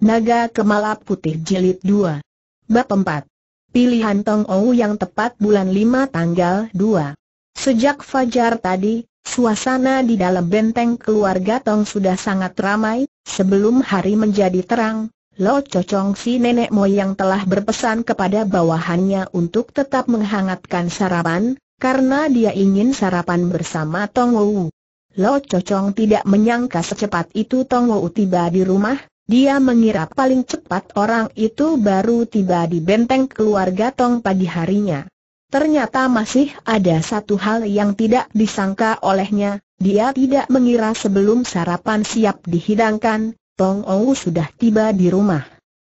Naga Kemala Putih Jilid 2 Bab 4 Pilihan Tong Ou yang tepat bulan 5 tanggal 2 Sejak fajar tadi, suasana di dalam benteng keluarga Tong sudah sangat ramai, sebelum hari menjadi terang, Lo Cocong si nenek moyang telah berpesan kepada bawahannya untuk tetap menghangatkan sarapan, karena dia ingin sarapan bersama Tong Ou. Lo Cocong tidak menyangka secepat itu Tong Ou tiba di rumah, dia mengira paling cepat orang itu baru tiba di benteng keluarga Tong pagi harinya. Ternyata masih ada satu hal yang tidak disangka olehnya, dia tidak mengira sebelum sarapan siap dihidangkan, Tong Ou sudah tiba di rumah.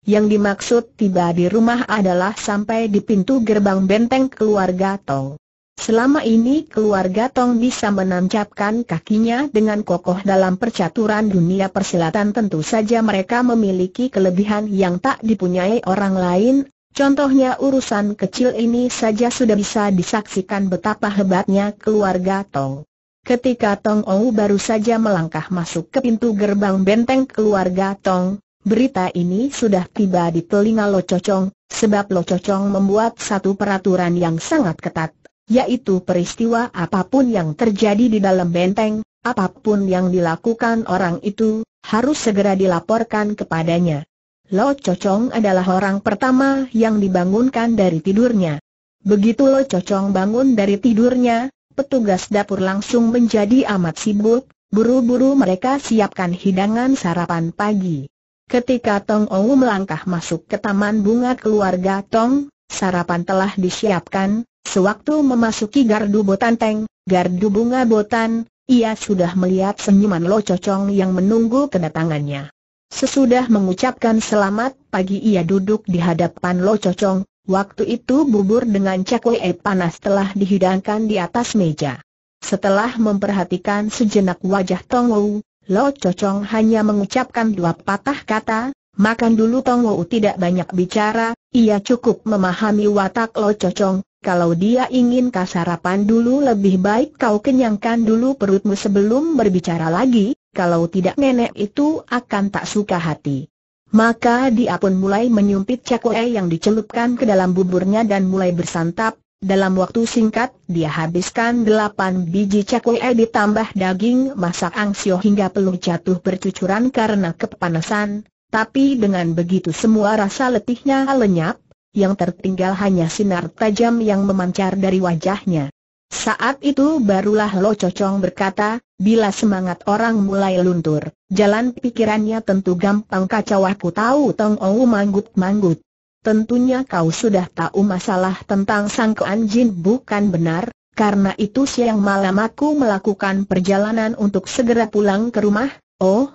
Yang dimaksud tiba di rumah adalah sampai di pintu gerbang benteng keluarga Tong. Selama ini keluarga Tong bisa menancapkan kakinya dengan kokoh dalam percaturan dunia persilatan tentu saja mereka memiliki kelebihan yang tak dipunyai orang lain Contohnya urusan kecil ini saja sudah bisa disaksikan betapa hebatnya keluarga Tong. Ketika Tong Ou baru saja melangkah masuk ke pintu gerbang benteng keluarga Tong, berita ini sudah tiba di telinga Lo Cocong, sebab Lo Cocong membuat satu peraturan yang sangat ketat yaitu peristiwa apapun yang terjadi di dalam benteng, apapun yang dilakukan orang itu, harus segera dilaporkan kepadanya. Lo Cocong adalah orang pertama yang dibangunkan dari tidurnya. Begitu Lo Cocong bangun dari tidurnya, petugas dapur langsung menjadi amat sibuk, buru-buru mereka siapkan hidangan sarapan pagi. Ketika Tong Ou melangkah masuk ke taman bunga keluarga Tong, sarapan telah disiapkan, Sewaktu memasuki gardu botanteng, gardu bunga botan, ia sudah melihat senyuman Lo Cocong yang menunggu kedatangannya. Sesudah mengucapkan selamat pagi ia duduk di hadapan Lo Cocong, waktu itu bubur dengan cakwe e panas telah dihidangkan di atas meja. Setelah memperhatikan sejenak wajah Tong Wu, Lo Cocong hanya mengucapkan dua patah kata, makan dulu Tong Wu tidak banyak bicara, ia cukup memahami watak Lo Cocong, kalau dia ingin kasarapan dulu lebih baik kau kenyangkan dulu perutmu sebelum berbicara lagi, kalau tidak nenek itu akan tak suka hati. Maka dia pun mulai menyumpit cakwe yang dicelupkan ke dalam buburnya dan mulai bersantap, dalam waktu singkat, dia habiskan 8 biji cakwe ditambah daging masak angsio hingga peluh jatuh bercucuran karena kepanasan, tapi dengan begitu semua rasa letihnya lenyap, yang tertinggal hanya sinar tajam yang memancar dari wajahnya. Saat itu barulah Lo Cocong berkata, bila semangat orang mulai luntur, jalan pikirannya tentu gampang kacau aku tahu Tong Ou manggut-manggut. Tentunya kau sudah tahu masalah tentang sang jin bukan benar, karena itu siang malam aku melakukan perjalanan untuk segera pulang ke rumah, oh,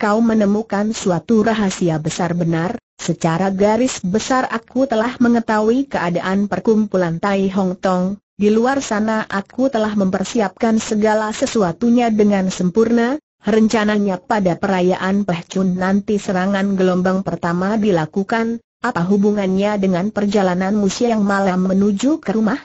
kau menemukan suatu rahasia besar benar, Secara garis besar aku telah mengetahui keadaan perkumpulan Tai Hong Tong, di luar sana aku telah mempersiapkan segala sesuatunya dengan sempurna, rencananya pada perayaan Peh Chun nanti serangan gelombang pertama dilakukan, apa hubungannya dengan perjalanan musia yang malam menuju ke rumah?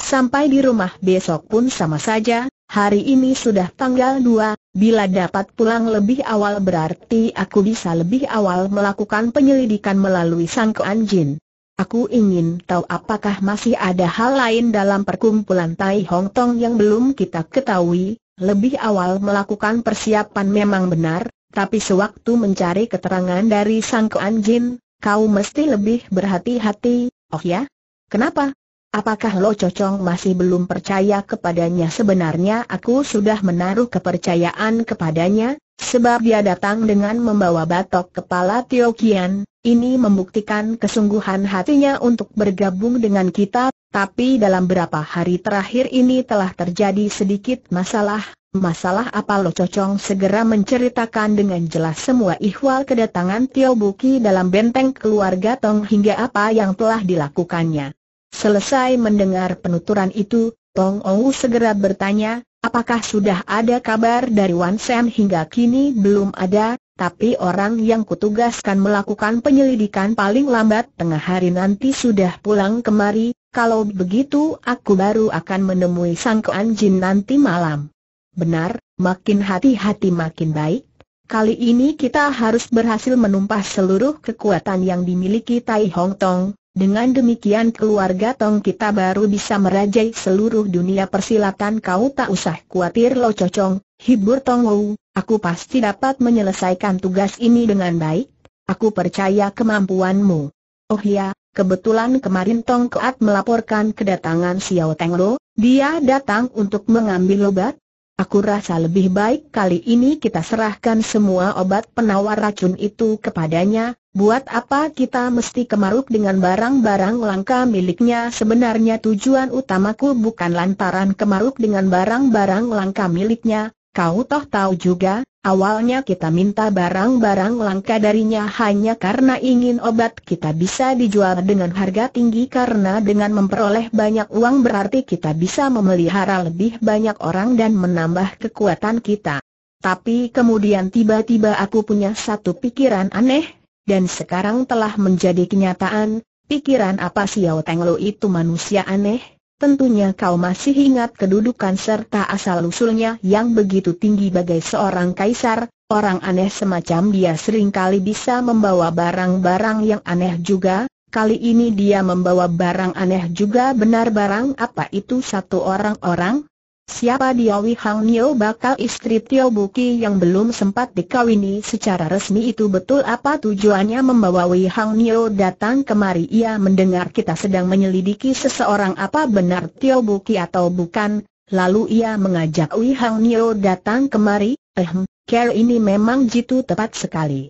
Sampai di rumah besok pun sama saja, hari ini sudah tanggal 2, Bila dapat pulang lebih awal berarti aku bisa lebih awal melakukan penyelidikan melalui Sang Kuan Jin. Aku ingin tahu apakah masih ada hal lain dalam perkumpulan Tai Hong Tong yang belum kita ketahui, lebih awal melakukan persiapan memang benar, tapi sewaktu mencari keterangan dari Sang Kuan Jin, kau mesti lebih berhati-hati, oh ya? Kenapa? Apakah Lo Cocong masih belum percaya kepadanya sebenarnya aku sudah menaruh kepercayaan kepadanya, sebab dia datang dengan membawa batok kepala Tio Kian, ini membuktikan kesungguhan hatinya untuk bergabung dengan kita, tapi dalam berapa hari terakhir ini telah terjadi sedikit masalah, masalah apa Lo Cocong segera menceritakan dengan jelas semua ihwal kedatangan Tio Buki dalam benteng keluarga Tong hingga apa yang telah dilakukannya. Selesai mendengar penuturan itu, Tong Ou segera bertanya, apakah sudah ada kabar dari Wan Sam hingga kini belum ada, tapi orang yang kutugaskan melakukan penyelidikan paling lambat tengah hari nanti sudah pulang kemari, kalau begitu aku baru akan menemui Sang Kuan Jin nanti malam. Benar, makin hati-hati makin baik. Kali ini kita harus berhasil menumpas seluruh kekuatan yang dimiliki Tai Hong Tong, dengan demikian keluarga Tong kita baru bisa merajai seluruh dunia persilatan kau tak usah khawatir lo cocong, hibur Tong Wu, aku pasti dapat menyelesaikan tugas ini dengan baik, aku percaya kemampuanmu. Oh ya, kebetulan kemarin Tong Keat melaporkan kedatangan Xiao Teng Lo, dia datang untuk mengambil obat, Aku rasa lebih baik kali ini kita serahkan semua obat penawar racun itu kepadanya, buat apa kita mesti kemaruk dengan barang-barang langka miliknya sebenarnya tujuan utamaku bukan lantaran kemaruk dengan barang-barang langka miliknya, Kau toh tahu juga, awalnya kita minta barang-barang langka darinya hanya karena ingin obat kita bisa dijual dengan harga tinggi karena dengan memperoleh banyak uang berarti kita bisa memelihara lebih banyak orang dan menambah kekuatan kita. Tapi kemudian tiba-tiba aku punya satu pikiran aneh, dan sekarang telah menjadi kenyataan, pikiran apa si Yao Tenglo itu manusia aneh? Tentunya kau masih ingat kedudukan serta asal-usulnya yang begitu tinggi bagai seorang kaisar, orang aneh semacam dia sering kali bisa membawa barang-barang yang aneh juga, kali ini dia membawa barang aneh juga benar barang apa itu satu orang-orang, Siapa dia Wei Hang Nio bakal istri Tio Buki yang belum sempat dikawini secara resmi itu betul apa tujuannya membawa Wei Hang Nio datang kemari ia mendengar kita sedang menyelidiki seseorang apa benar Tio Buki atau bukan, lalu ia mengajak Wei Hang Nio datang kemari, ehm, care ini memang jitu tepat sekali.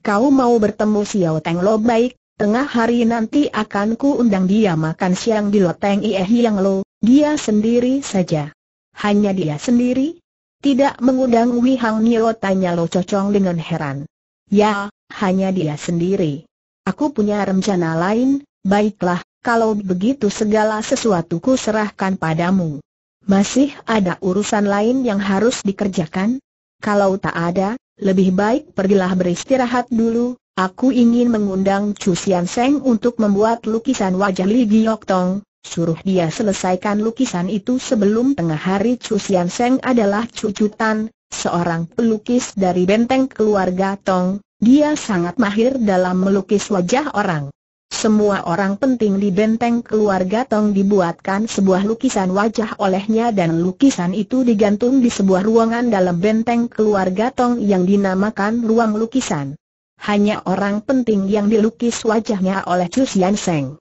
Kau mau bertemu Xiao Teng Lo baik, tengah hari nanti akan ku undang dia makan siang di Loteng Iehi Yang Lo, dia sendiri saja. Hanya dia sendiri? Tidak mengundang Wei Hang Nio tanya Lo Cocong dengan heran. Ya, hanya dia sendiri. Aku punya rencana lain, baiklah, kalau begitu segala sesuatuku serahkan padamu. Masih ada urusan lain yang harus dikerjakan? Kalau tak ada, lebih baik pergilah beristirahat dulu, Aku ingin mengundang Chu Sian Seng untuk membuat lukisan wajah Li Giok Tong, Suruh dia selesaikan lukisan itu sebelum tengah hari Chu Sian Seng adalah cucu Tan, seorang pelukis dari benteng keluarga Tong, dia sangat mahir dalam melukis wajah orang. Semua orang penting di benteng keluarga Tong dibuatkan sebuah lukisan wajah olehnya dan lukisan itu digantung di sebuah ruangan dalam benteng keluarga Tong yang dinamakan ruang lukisan. Hanya orang penting yang dilukis wajahnya oleh Chu Sian Seng.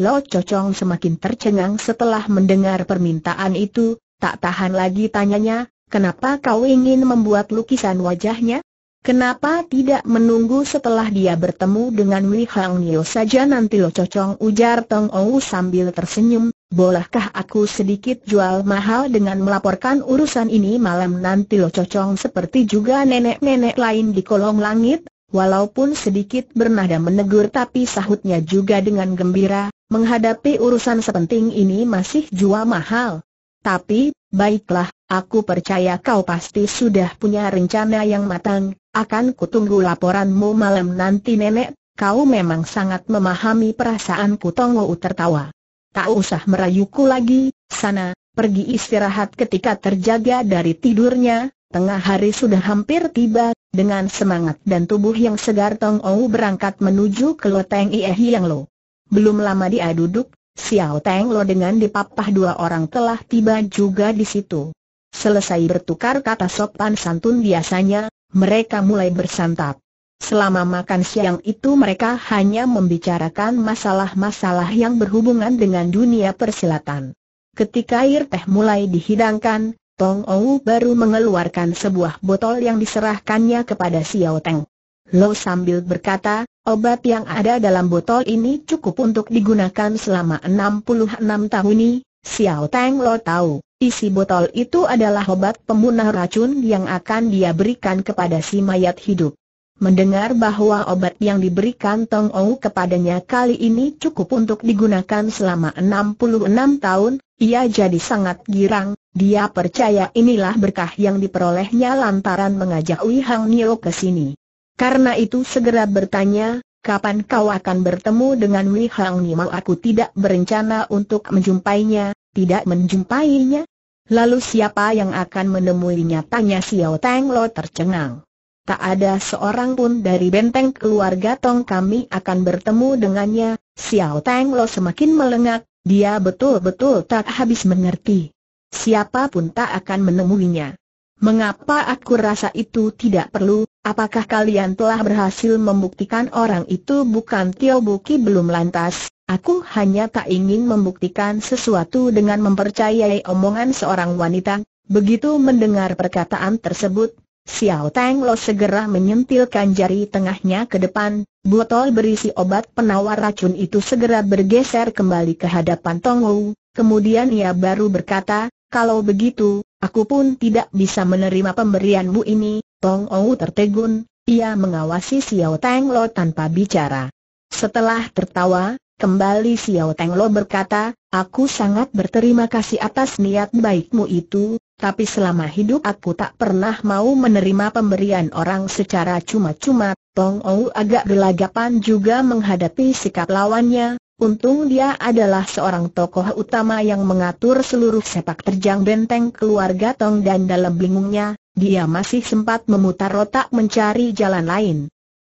Lo Cocong semakin tercengang setelah mendengar permintaan itu, tak tahan lagi tanyanya, kenapa kau ingin membuat lukisan wajahnya? Kenapa tidak menunggu setelah dia bertemu dengan Wei Hang Nio saja nanti lo cocong ujar Tong Ou sambil tersenyum, bolehkah aku sedikit jual mahal dengan melaporkan urusan ini malam nanti lo cocong seperti juga nenek-nenek lain di kolong langit, walaupun sedikit bernada menegur tapi sahutnya juga dengan gembira, Menghadapi urusan sepenting ini masih jua mahal. Tapi, baiklah, aku percaya kau pasti sudah punya rencana yang matang, akan kutunggu laporanmu malam nanti nenek, kau memang sangat memahami perasaanku Tongo tertawa. Tak usah merayuku lagi, sana, pergi istirahat ketika terjaga dari tidurnya, tengah hari sudah hampir tiba, dengan semangat dan tubuh yang segar Tong Ou berangkat menuju ke Loteng Iehi Yang Lo. Belum lama dia duduk, Xiao Teng Lo dengan dipapah dua orang telah tiba juga di situ. Selesai bertukar kata sopan santun biasanya, mereka mulai bersantap. Selama makan siang itu mereka hanya membicarakan masalah-masalah yang berhubungan dengan dunia persilatan. Ketika air teh mulai dihidangkan, Tong Ou baru mengeluarkan sebuah botol yang diserahkannya kepada Xiao Teng. Lo sambil berkata, obat yang ada dalam botol ini cukup untuk digunakan selama 66 tahun ini, Xiao Tang Lo tahu, isi botol itu adalah obat pembunuh racun yang akan dia berikan kepada si mayat hidup. Mendengar bahwa obat yang diberikan Tong Ou kepadanya kali ini cukup untuk digunakan selama 66 tahun, ia jadi sangat girang, dia percaya inilah berkah yang diperolehnya lantaran mengajak Wei Hang Nio ke sini. Karena itu segera bertanya, kapan kau akan bertemu dengan Wei Hang mau aku tidak berencana untuk menjumpainya, tidak menjumpainya? Lalu siapa yang akan menemuinya tanya Xiao Tang Lo tercengang. Tak ada seorang pun dari benteng keluarga Tong kami akan bertemu dengannya, Xiao Tang Lo semakin melengak, dia betul-betul tak habis mengerti. Siapapun tak akan menemuinya. Mengapa aku rasa itu tidak perlu, Apakah kalian telah berhasil membuktikan orang itu bukan Tio Buki belum lantas? Aku hanya tak ingin membuktikan sesuatu dengan mempercayai omongan seorang wanita. Begitu mendengar perkataan tersebut, Xiao Tang Lo segera menyentilkan jari tengahnya ke depan, botol berisi obat penawar racun itu segera bergeser kembali ke hadapan Tong Wu, kemudian ia baru berkata, kalau begitu, aku pun tidak bisa menerima pemberianmu ini, Tong Ou tertegun, ia mengawasi Xiao Teng Lo tanpa bicara. Setelah tertawa, kembali Xiao Teng Lo berkata, Aku sangat berterima kasih atas niat baikmu itu, tapi selama hidup aku tak pernah mau menerima pemberian orang secara cuma-cuma. Tong Ou agak gelagapan juga menghadapi sikap lawannya, Untung dia adalah seorang tokoh utama yang mengatur seluruh sepak terjang benteng keluarga Tong dan dalam bingungnya, dia masih sempat memutar otak mencari jalan lain.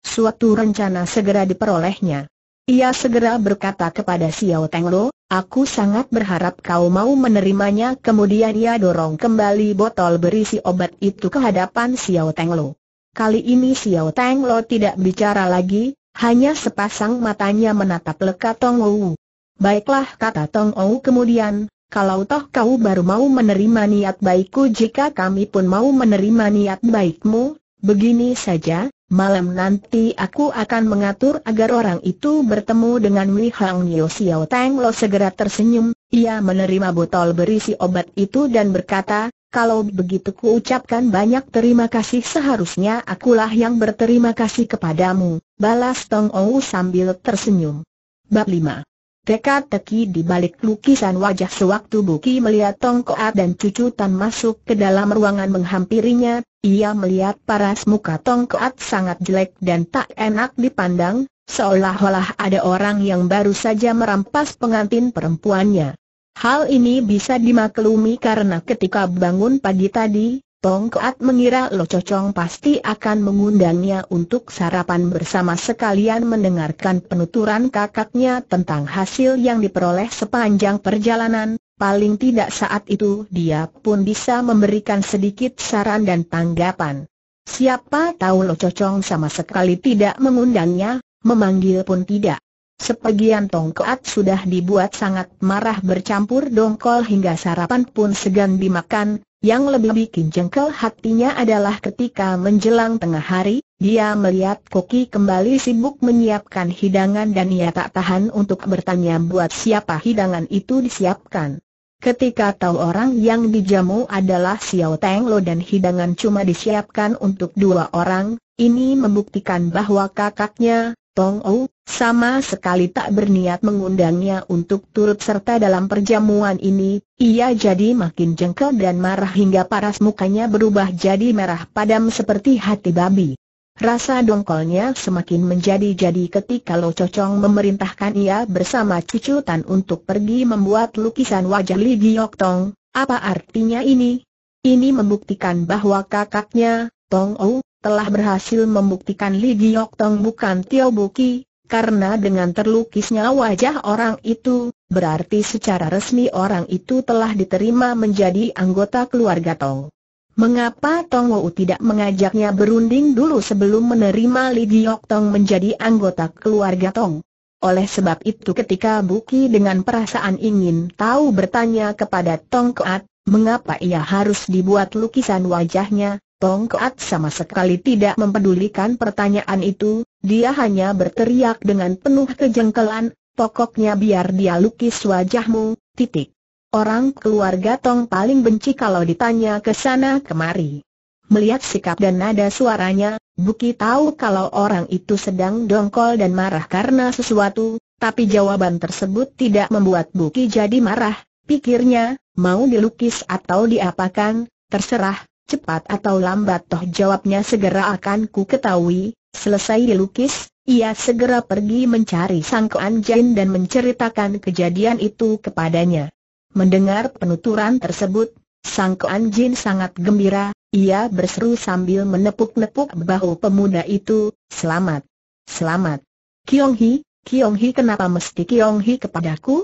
Suatu rencana segera diperolehnya. Ia segera berkata kepada Xiao Tenglo, aku sangat berharap kau mau menerimanya. Kemudian ia dorong kembali botol berisi obat itu ke hadapan Xiao Tenglo. Kali ini Xiao Lo tidak bicara lagi, hanya sepasang matanya menatap lekat Tong Ou. Baiklah kata Tong Ou kemudian, kalau toh kau baru mau menerima niat baikku jika kami pun mau menerima niat baikmu, begini saja, malam nanti aku akan mengatur agar orang itu bertemu dengan Wei Hang Nio Xiao Teng Lo segera tersenyum, ia menerima botol berisi obat itu dan berkata, kalau begitu kuucapkan banyak terima kasih seharusnya akulah yang berterima kasih kepadamu, balas Tong Ou sambil tersenyum. Bab 5 Teka-teki di balik lukisan wajah sewaktu Buki melihat Tong dan cucu Tan masuk ke dalam ruangan menghampirinya, ia melihat paras muka Tong sangat jelek dan tak enak dipandang, seolah-olah ada orang yang baru saja merampas pengantin perempuannya. Hal ini bisa dimaklumi karena ketika bangun pagi tadi, Tong Koat mengira Lo Cocong pasti akan mengundangnya untuk sarapan bersama sekalian mendengarkan penuturan kakaknya tentang hasil yang diperoleh sepanjang perjalanan, paling tidak saat itu dia pun bisa memberikan sedikit saran dan tanggapan. Siapa tahu Lo Cocong sama sekali tidak mengundangnya, memanggil pun tidak. Sebagian tongkat sudah dibuat sangat marah bercampur dongkol hingga sarapan pun segan dimakan, yang lebih bikin jengkel hatinya adalah ketika menjelang tengah hari, dia melihat Koki kembali sibuk menyiapkan hidangan dan ia tak tahan untuk bertanya buat siapa hidangan itu disiapkan. Ketika tahu orang yang dijamu adalah Xiao Teng Lo dan hidangan cuma disiapkan untuk dua orang, ini membuktikan bahwa kakaknya, Tong Ou, sama sekali tak berniat mengundangnya untuk turut serta dalam perjamuan ini, ia jadi makin jengkel dan marah hingga paras mukanya berubah jadi merah padam seperti hati babi. Rasa dongkolnya semakin menjadi-jadi ketika Lo Cocong memerintahkan ia bersama cucu Tan untuk pergi membuat lukisan wajah Li Giok Tong. Apa artinya ini? Ini membuktikan bahwa kakaknya, Tong Ou, telah berhasil membuktikan Li Giok Tong bukan Tio Buki, karena dengan terlukisnya wajah orang itu, berarti secara resmi orang itu telah diterima menjadi anggota keluarga Tong. Mengapa Tong Wu tidak mengajaknya berunding dulu sebelum menerima Li Giok Tong menjadi anggota keluarga Tong? Oleh sebab itu ketika Buki dengan perasaan ingin tahu bertanya kepada Tong Kuat, mengapa ia harus dibuat lukisan wajahnya, Tong Koat sama sekali tidak mempedulikan pertanyaan itu, dia hanya berteriak dengan penuh kejengkelan, pokoknya biar dia lukis wajahmu, titik. Orang keluarga Tong paling benci kalau ditanya ke sana kemari. Melihat sikap dan nada suaranya, Buki tahu kalau orang itu sedang dongkol dan marah karena sesuatu, tapi jawaban tersebut tidak membuat Buki jadi marah, pikirnya, mau dilukis atau diapakan, terserah, cepat atau lambat toh jawabnya segera akan ku ketahui, selesai dilukis, ia segera pergi mencari Sang Kuan Jin dan menceritakan kejadian itu kepadanya. Mendengar penuturan tersebut, Sang Kuan Jin sangat gembira, ia berseru sambil menepuk-nepuk bahu pemuda itu, selamat, selamat. Kiong Hi, Kiong Hi kenapa mesti Kiong Hi kepadaku?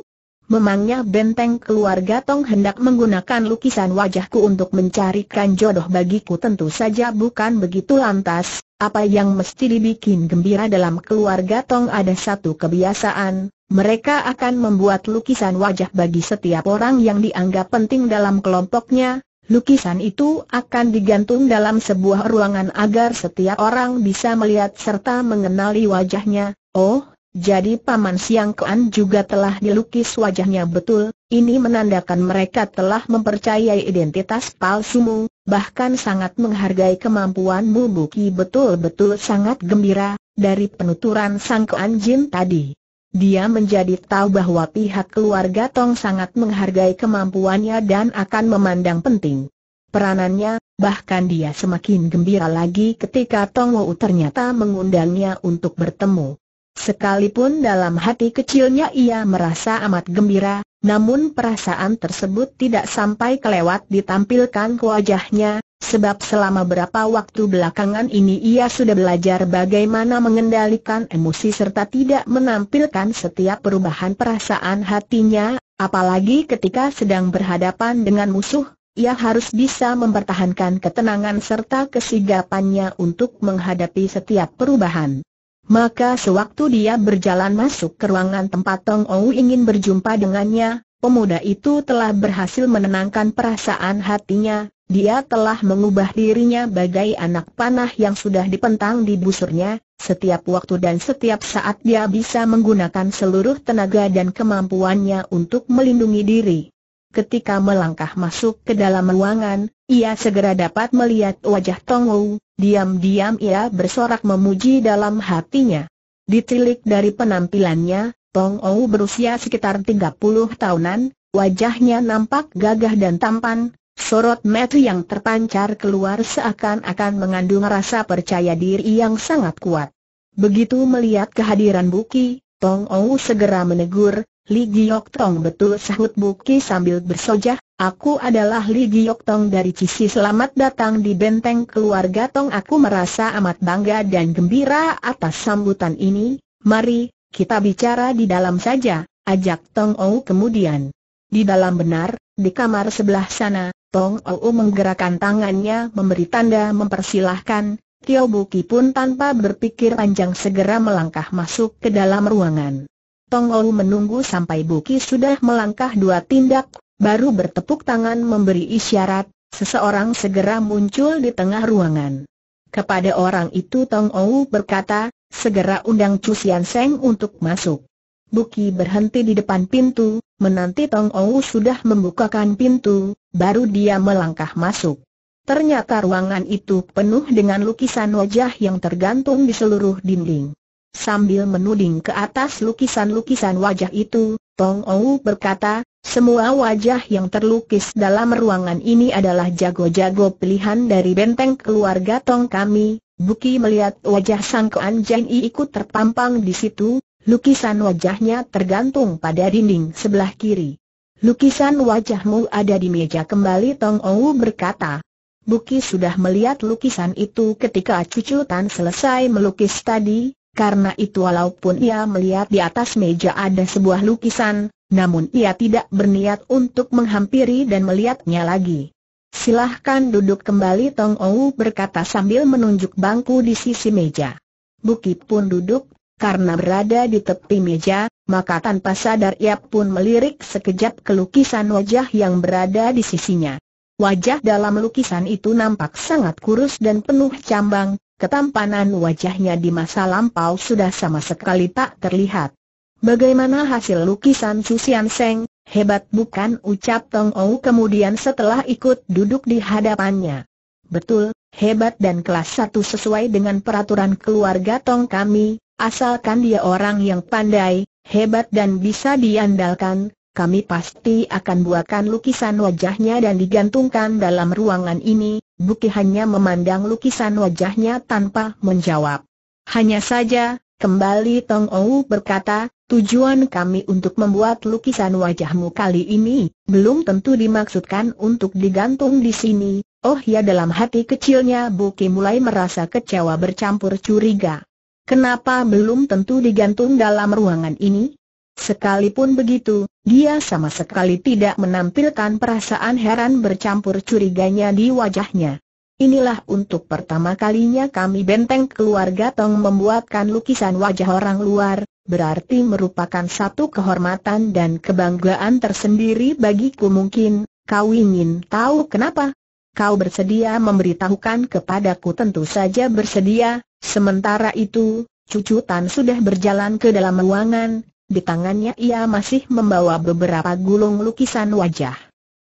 Memangnya benteng keluarga Tong hendak menggunakan lukisan wajahku untuk mencarikan jodoh bagiku tentu saja bukan begitu lantas, apa yang mesti dibikin gembira dalam keluarga Tong ada satu kebiasaan, mereka akan membuat lukisan wajah bagi setiap orang yang dianggap penting dalam kelompoknya, lukisan itu akan digantung dalam sebuah ruangan agar setiap orang bisa melihat serta mengenali wajahnya, oh jadi Paman Siang Kuan juga telah dilukis wajahnya betul, ini menandakan mereka telah mempercayai identitas palsumu, bahkan sangat menghargai kemampuanmu Buki betul-betul sangat gembira, dari penuturan Sang Kuan Jin tadi. Dia menjadi tahu bahwa pihak keluarga Tong sangat menghargai kemampuannya dan akan memandang penting peranannya, bahkan dia semakin gembira lagi ketika Tong Wu ternyata mengundangnya untuk bertemu. Sekalipun dalam hati kecilnya ia merasa amat gembira, namun perasaan tersebut tidak sampai kelewat ditampilkan ke wajahnya, sebab selama berapa waktu belakangan ini ia sudah belajar bagaimana mengendalikan emosi serta tidak menampilkan setiap perubahan perasaan hatinya, apalagi ketika sedang berhadapan dengan musuh, ia harus bisa mempertahankan ketenangan serta kesigapannya untuk menghadapi setiap perubahan. Maka sewaktu dia berjalan masuk ke ruangan tempat Tong Ou ingin berjumpa dengannya, pemuda itu telah berhasil menenangkan perasaan hatinya, dia telah mengubah dirinya bagai anak panah yang sudah dipentang di busurnya, setiap waktu dan setiap saat dia bisa menggunakan seluruh tenaga dan kemampuannya untuk melindungi diri. Ketika melangkah masuk ke dalam ruangan, ia segera dapat melihat wajah Tong Wu, diam-diam ia bersorak memuji dalam hatinya. Ditilik dari penampilannya, Tong Ou berusia sekitar 30 tahunan, wajahnya nampak gagah dan tampan, sorot mata yang terpancar keluar seakan-akan mengandung rasa percaya diri yang sangat kuat. Begitu melihat kehadiran Buki, Tong Ou segera menegur, Li Giok Tong betul sahut Buki sambil bersojah, Aku adalah Li Giok Tong dari Cisi selamat datang di benteng keluarga Tong Aku merasa amat bangga dan gembira atas sambutan ini, mari, kita bicara di dalam saja, ajak Tong Ou kemudian. Di dalam benar, di kamar sebelah sana, Tong Ou menggerakkan tangannya memberi tanda mempersilahkan, Tio Buki pun tanpa berpikir panjang segera melangkah masuk ke dalam ruangan. Tong Ou menunggu sampai Buki sudah melangkah dua tindak baru bertepuk tangan memberi isyarat, seseorang segera muncul di tengah ruangan. Kepada orang itu Tong Ou berkata, segera undang Chu Sian Seng untuk masuk. Buki berhenti di depan pintu, menanti Tong Ou sudah membukakan pintu, baru dia melangkah masuk. Ternyata ruangan itu penuh dengan lukisan wajah yang tergantung di seluruh dinding. Sambil menuding ke atas lukisan-lukisan wajah itu, Tong Ou berkata, semua wajah yang terlukis dalam ruangan ini adalah jago-jago pilihan dari benteng keluarga Tong kami. Buki melihat wajah Sang Kuan Jin I ikut terpampang di situ, lukisan wajahnya tergantung pada dinding sebelah kiri. Lukisan wajahmu ada di meja kembali Tong Ou berkata. Buki sudah melihat lukisan itu ketika cucu Tan selesai melukis tadi, karena itu walaupun ia melihat di atas meja ada sebuah lukisan, namun ia tidak berniat untuk menghampiri dan melihatnya lagi. Silahkan duduk kembali Tong Ou berkata sambil menunjuk bangku di sisi meja. Bukit pun duduk, karena berada di tepi meja, maka tanpa sadar ia pun melirik sekejap ke lukisan wajah yang berada di sisinya. Wajah dalam lukisan itu nampak sangat kurus dan penuh cambang, ketampanan wajahnya di masa lampau sudah sama sekali tak terlihat. Bagaimana hasil lukisan Susian Seng, hebat bukan ucap Tong Ou kemudian setelah ikut duduk di hadapannya. Betul, hebat dan kelas satu sesuai dengan peraturan keluarga Tong kami, asalkan dia orang yang pandai, hebat dan bisa diandalkan, kami pasti akan buatkan lukisan wajahnya dan digantungkan dalam ruangan ini, Buki hanya memandang lukisan wajahnya tanpa menjawab. Hanya saja, kembali Tong Ou berkata, Tujuan kami untuk membuat lukisan wajahmu kali ini, belum tentu dimaksudkan untuk digantung di sini, oh ya dalam hati kecilnya Buki mulai merasa kecewa bercampur curiga. Kenapa belum tentu digantung dalam ruangan ini? Sekalipun begitu, dia sama sekali tidak menampilkan perasaan heran bercampur curiganya di wajahnya. Inilah untuk pertama kalinya kami benteng keluarga Tong membuatkan lukisan wajah orang luar, berarti merupakan satu kehormatan dan kebanggaan tersendiri bagiku mungkin, kau ingin tahu kenapa? Kau bersedia memberitahukan kepadaku tentu saja bersedia, sementara itu, cucu Tan sudah berjalan ke dalam ruangan, di tangannya ia masih membawa beberapa gulung lukisan wajah.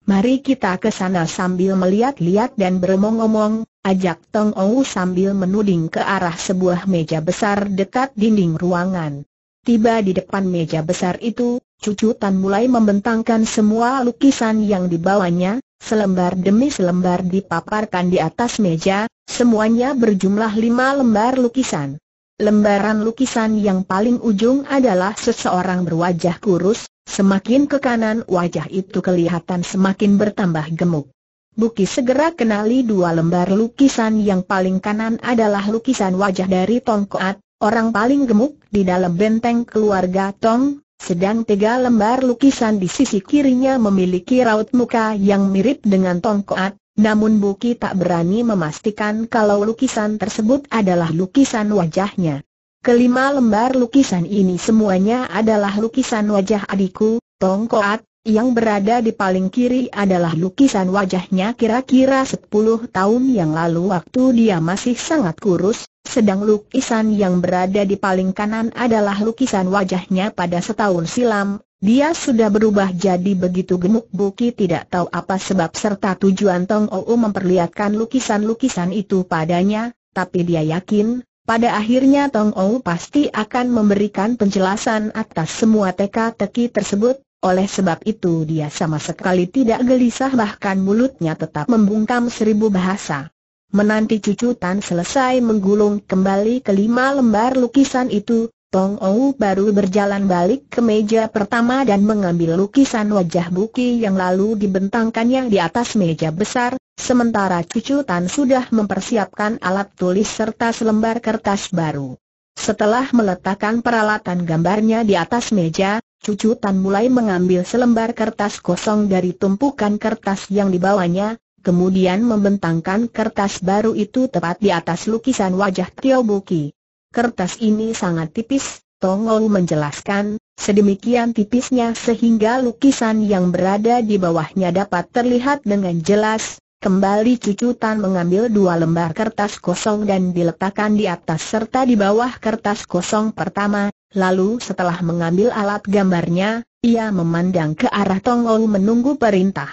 Mari kita ke sana sambil melihat-lihat dan beromong-omong, ajak Tong Ou sambil menuding ke arah sebuah meja besar dekat dinding ruangan. Tiba di depan meja besar itu, Cucu Tan mulai membentangkan semua lukisan yang dibawanya, selembar demi selembar dipaparkan di atas meja, semuanya berjumlah lima lembar lukisan. Lembaran lukisan yang paling ujung adalah seseorang berwajah kurus, semakin ke kanan wajah itu kelihatan semakin bertambah gemuk. Buki segera kenali dua lembar lukisan yang paling kanan adalah lukisan wajah dari Tongkoat, orang paling gemuk di dalam benteng keluarga Tong, sedang tiga lembar lukisan di sisi kirinya memiliki raut muka yang mirip dengan Tong Koat, namun Buki tak berani memastikan kalau lukisan tersebut adalah lukisan wajahnya. Kelima lembar lukisan ini semuanya adalah lukisan wajah adikku, Tong Koat, yang berada di paling kiri adalah lukisan wajahnya kira-kira 10 tahun yang lalu waktu dia masih sangat kurus, sedang lukisan yang berada di paling kanan adalah lukisan wajahnya pada setahun silam, dia sudah berubah jadi begitu gemuk Buki tidak tahu apa sebab serta tujuan Tong Ou memperlihatkan lukisan-lukisan itu padanya, tapi dia yakin, pada akhirnya Tong Ou pasti akan memberikan penjelasan atas semua teka-teki tersebut, oleh sebab itu dia sama sekali tidak gelisah bahkan mulutnya tetap membungkam seribu bahasa. Menanti cucu Tan selesai menggulung kembali kelima lembar lukisan itu, Tong Ou baru berjalan balik ke meja pertama dan mengambil lukisan wajah Buki yang lalu dibentangkannya di atas meja besar, sementara Cucu Tan sudah mempersiapkan alat tulis serta selembar kertas baru. Setelah meletakkan peralatan gambarnya di atas meja, Cucu Tan mulai mengambil selembar kertas kosong dari tumpukan kertas yang dibawanya, kemudian membentangkan kertas baru itu tepat di atas lukisan wajah Tio Buki. Kertas ini sangat tipis, Tongol menjelaskan, sedemikian tipisnya sehingga lukisan yang berada di bawahnya dapat terlihat dengan jelas, Kembali cucu Tan mengambil dua lembar kertas kosong dan diletakkan di atas serta di bawah kertas kosong pertama, lalu setelah mengambil alat gambarnya, ia memandang ke arah Tong Ou menunggu perintah.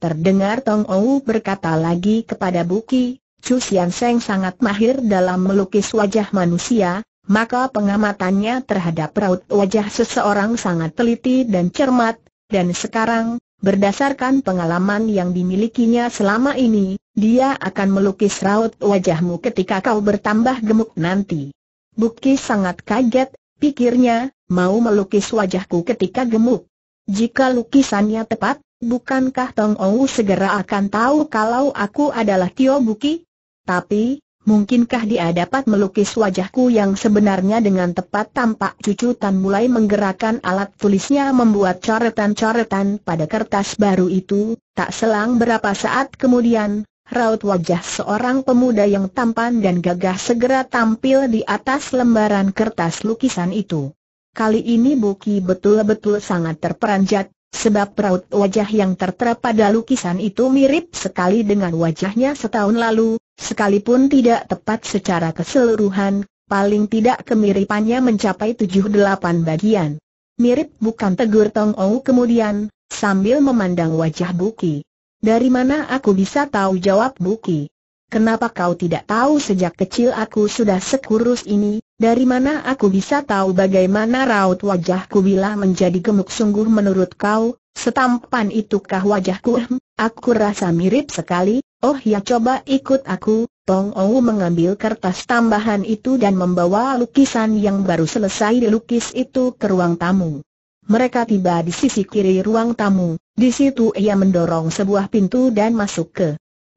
Terdengar Tong Ou berkata lagi kepada Buki, Chu Sian Seng sangat mahir dalam melukis wajah manusia, maka pengamatannya terhadap raut wajah seseorang sangat teliti dan cermat, dan sekarang, Berdasarkan pengalaman yang dimilikinya selama ini, dia akan melukis raut wajahmu ketika kau bertambah gemuk nanti. Buki sangat kaget, pikirnya, mau melukis wajahku ketika gemuk. Jika lukisannya tepat, bukankah Tong Ou segera akan tahu kalau aku adalah Tio Buki? Tapi, Mungkinkah dia dapat melukis wajahku yang sebenarnya dengan tepat tampak cucu Tan mulai menggerakkan alat tulisnya membuat coretan-coretan pada kertas baru itu, tak selang berapa saat kemudian, raut wajah seorang pemuda yang tampan dan gagah segera tampil di atas lembaran kertas lukisan itu. Kali ini Buki betul-betul sangat terperanjat, sebab raut wajah yang tertera pada lukisan itu mirip sekali dengan wajahnya setahun lalu, Sekalipun tidak tepat secara keseluruhan, paling tidak kemiripannya mencapai tujuh delapan bagian. Mirip bukan tegur Tong Ou kemudian, sambil memandang wajah Buki. Dari mana aku bisa tahu jawab Buki? Kenapa kau tidak tahu sejak kecil aku sudah sekurus ini, dari mana aku bisa tahu bagaimana raut wajahku bila menjadi gemuk sungguh menurut kau, Setampan itukah wajahku? aku rasa mirip sekali. Oh ya coba ikut aku. Tong Ou mengambil kertas tambahan itu dan membawa lukisan yang baru selesai dilukis itu ke ruang tamu. Mereka tiba di sisi kiri ruang tamu. Di situ ia mendorong sebuah pintu dan masuk ke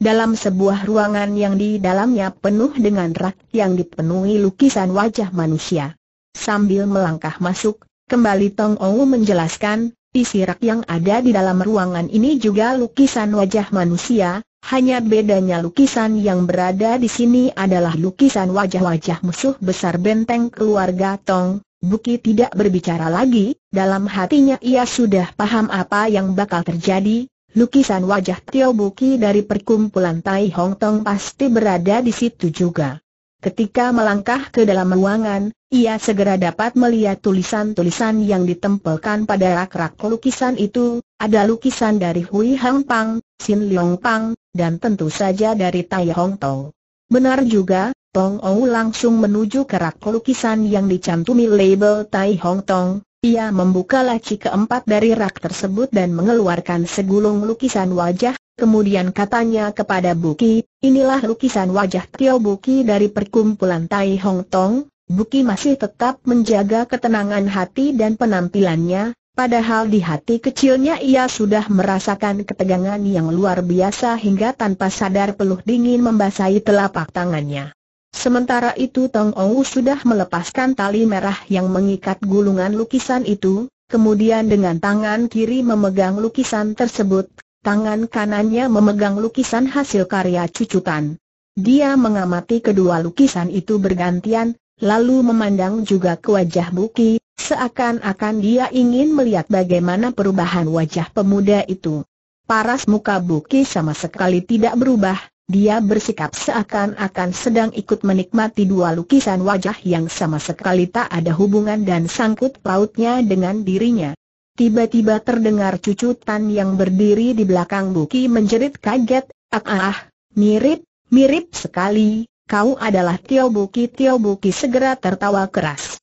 dalam sebuah ruangan yang di dalamnya penuh dengan rak yang dipenuhi lukisan wajah manusia. Sambil melangkah masuk, kembali Tong Ou menjelaskan, di sirak yang ada di dalam ruangan ini juga lukisan wajah manusia, hanya bedanya lukisan yang berada di sini adalah lukisan wajah-wajah musuh besar benteng keluarga Tong. Buki tidak berbicara lagi, dalam hatinya ia sudah paham apa yang bakal terjadi, lukisan wajah Tio Buki dari perkumpulan Tai Hong Tong pasti berada di situ juga. Ketika melangkah ke dalam ruangan, ia segera dapat melihat tulisan-tulisan yang ditempelkan pada rak-rak lukisan itu, ada lukisan dari Hui Hang Pang, Xin Liang Pang, dan tentu saja dari Tai Hong Tong. Benar juga, Tong Ou langsung menuju ke rak lukisan yang dicantumi label Tai Hong Tong, ia membuka laci keempat dari rak tersebut dan mengeluarkan segulung lukisan wajah Kemudian katanya kepada Buki, inilah lukisan wajah Tio Buki dari perkumpulan Tai Hong Tong, Buki masih tetap menjaga ketenangan hati dan penampilannya, padahal di hati kecilnya ia sudah merasakan ketegangan yang luar biasa hingga tanpa sadar peluh dingin membasahi telapak tangannya. Sementara itu Tong Ou sudah melepaskan tali merah yang mengikat gulungan lukisan itu, kemudian dengan tangan kiri memegang lukisan tersebut, Tangan kanannya memegang lukisan hasil karya cucutan. Dia mengamati kedua lukisan itu bergantian, lalu memandang juga ke wajah Buki, seakan-akan dia ingin melihat bagaimana perubahan wajah pemuda itu. Paras muka Buki sama sekali tidak berubah, dia bersikap seakan-akan sedang ikut menikmati dua lukisan wajah yang sama sekali tak ada hubungan dan sangkut pautnya dengan dirinya. Tiba-tiba terdengar cucutan yang berdiri di belakang Buki menjerit kaget, ah, ah ah, mirip, mirip sekali, kau adalah Tio Buki Tio Buki segera tertawa keras.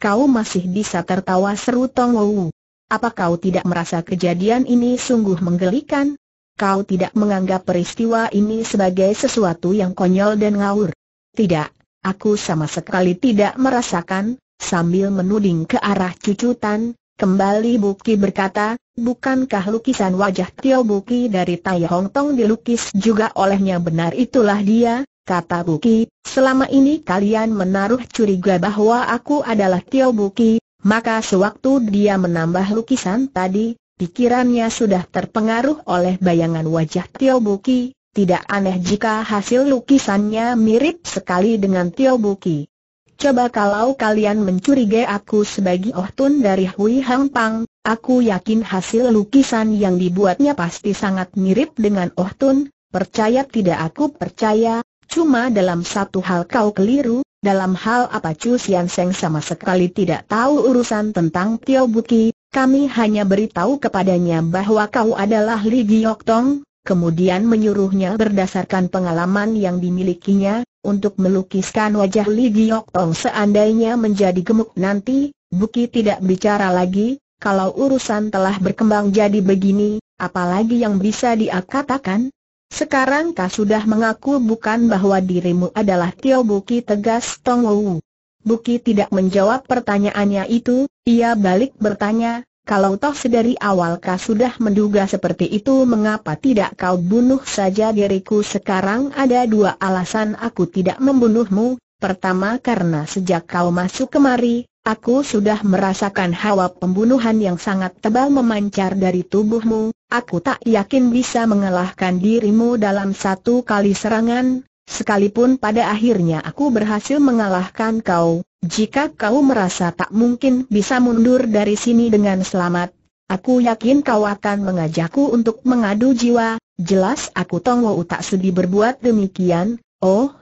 Kau masih bisa tertawa seru Tong Wu. Apa kau tidak merasa kejadian ini sungguh menggelikan? Kau tidak menganggap peristiwa ini sebagai sesuatu yang konyol dan ngawur? Tidak, aku sama sekali tidak merasakan, sambil menuding ke arah cucutan, Kembali Buki berkata, bukankah lukisan wajah Tio Buki dari Tai Hong Tong dilukis juga olehnya benar itulah dia, kata Buki, selama ini kalian menaruh curiga bahwa aku adalah Tio Buki, maka sewaktu dia menambah lukisan tadi, pikirannya sudah terpengaruh oleh bayangan wajah Tio Buki, tidak aneh jika hasil lukisannya mirip sekali dengan Tio Buki. Coba kalau kalian mencurigai aku sebagai Oh Tun dari Hui Hang Pang, aku yakin hasil lukisan yang dibuatnya pasti sangat mirip dengan Oh Tun, percaya tidak aku percaya, cuma dalam satu hal kau keliru, dalam hal apa Chu Sian Seng sama sekali tidak tahu urusan tentang Tio Buki, kami hanya beritahu kepadanya bahwa kau adalah Li Giok Tong, kemudian menyuruhnya berdasarkan pengalaman yang dimilikinya, untuk melukiskan wajah Li Giok Tong seandainya menjadi gemuk nanti, Buki tidak bicara lagi, kalau urusan telah berkembang jadi begini, apalagi yang bisa dia katakan? Sekarang kau sudah mengaku bukan bahwa dirimu adalah Tio Buki tegas Tong Wu. Buki tidak menjawab pertanyaannya itu, ia balik bertanya, kalau toh sedari awal kau sudah menduga seperti itu mengapa tidak kau bunuh saja diriku sekarang ada dua alasan aku tidak membunuhmu Pertama karena sejak kau masuk kemari, aku sudah merasakan hawa pembunuhan yang sangat tebal memancar dari tubuhmu Aku tak yakin bisa mengalahkan dirimu dalam satu kali serangan Sekalipun pada akhirnya aku berhasil mengalahkan kau, jika kau merasa tak mungkin bisa mundur dari sini dengan selamat, aku yakin kau akan mengajakku untuk mengadu jiwa, jelas aku Tongwo tak sedih berbuat demikian, oh.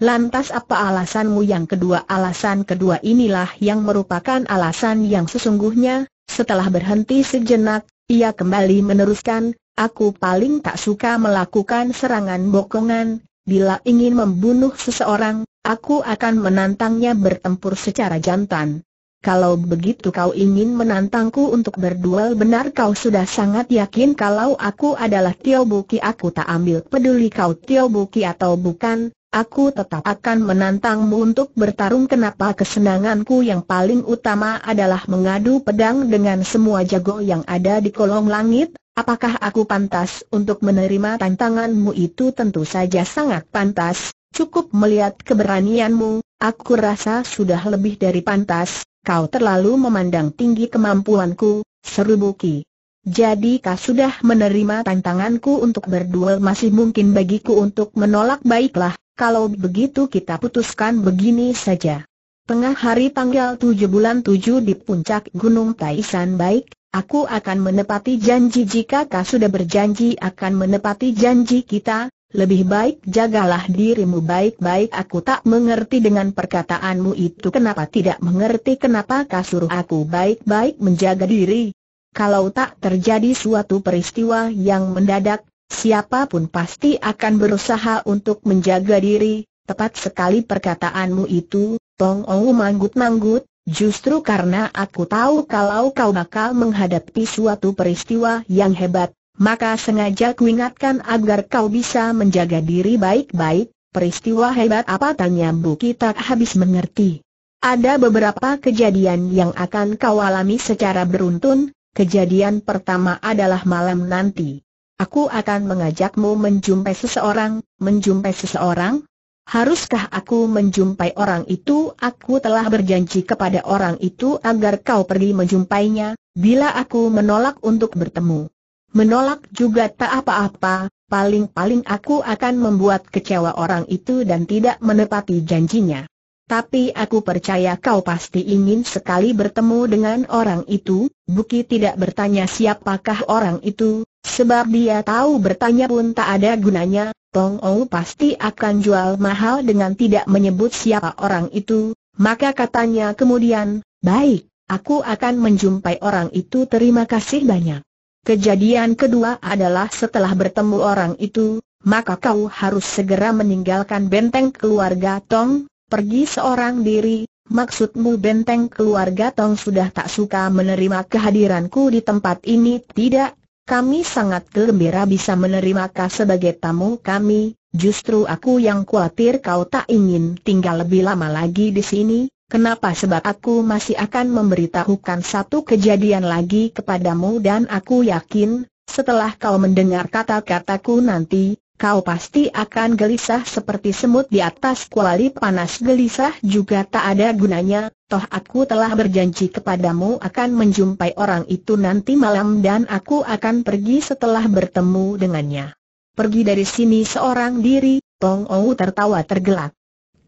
Lantas apa alasanmu yang kedua? Alasan kedua inilah yang merupakan alasan yang sesungguhnya, setelah berhenti sejenak, ia kembali meneruskan, aku paling tak suka melakukan serangan bokongan, Bila ingin membunuh seseorang, aku akan menantangnya bertempur secara jantan. Kalau begitu kau ingin menantangku untuk berduel benar kau sudah sangat yakin kalau aku adalah Tio Buki aku tak ambil peduli kau Tio Buki atau bukan, aku tetap akan menantangmu untuk bertarung kenapa kesenanganku yang paling utama adalah mengadu pedang dengan semua jago yang ada di kolong langit, Apakah aku pantas untuk menerima tantanganmu itu tentu saja sangat pantas, cukup melihat keberanianmu, aku rasa sudah lebih dari pantas, kau terlalu memandang tinggi kemampuanku, seru Buki. Jadi kau sudah menerima tantanganku untuk berduel masih mungkin bagiku untuk menolak baiklah, kalau begitu kita putuskan begini saja. Tengah hari tanggal tujuh bulan tujuh di puncak Gunung Taisan baik, Aku akan menepati janji jika kau sudah berjanji akan menepati janji kita, lebih baik jagalah dirimu baik-baik aku tak mengerti dengan perkataanmu itu kenapa tidak mengerti kenapa kau suruh aku baik-baik menjaga diri. Kalau tak terjadi suatu peristiwa yang mendadak, siapapun pasti akan berusaha untuk menjaga diri, tepat sekali perkataanmu itu, Tong Ou manggut-manggut, Justru karena aku tahu kalau kau bakal menghadapi suatu peristiwa yang hebat, maka sengaja kuingatkan agar kau bisa menjaga diri baik-baik. Peristiwa hebat apa tanya Bu Kita habis mengerti. Ada beberapa kejadian yang akan kau alami secara beruntun. Kejadian pertama adalah malam nanti. Aku akan mengajakmu menjumpai seseorang, menjumpai seseorang, Haruskah aku menjumpai orang itu? Aku telah berjanji kepada orang itu agar kau pergi menjumpainya, bila aku menolak untuk bertemu. Menolak juga tak apa-apa, paling-paling aku akan membuat kecewa orang itu dan tidak menepati janjinya. Tapi aku percaya kau pasti ingin sekali bertemu dengan orang itu, Buki tidak bertanya siapakah orang itu, sebab dia tahu bertanya pun tak ada gunanya, Tong Ou pasti akan jual mahal dengan tidak menyebut siapa orang itu, maka katanya kemudian, baik, aku akan menjumpai orang itu terima kasih banyak. Kejadian kedua adalah setelah bertemu orang itu, maka kau harus segera meninggalkan benteng keluarga Tong, pergi seorang diri, maksudmu benteng keluarga Tong sudah tak suka menerima kehadiranku di tempat ini tidak, kami sangat gembira bisa menerima kau sebagai tamu kami, justru aku yang khawatir kau tak ingin tinggal lebih lama lagi di sini, Kenapa sebab aku masih akan memberitahukan satu kejadian lagi kepadamu dan aku yakin, setelah kau mendengar kata-kataku nanti, kau pasti akan gelisah seperti semut di atas kuali panas gelisah juga tak ada gunanya, toh aku telah berjanji kepadamu akan menjumpai orang itu nanti malam dan aku akan pergi setelah bertemu dengannya. Pergi dari sini seorang diri, Tong Ou tertawa tergelak.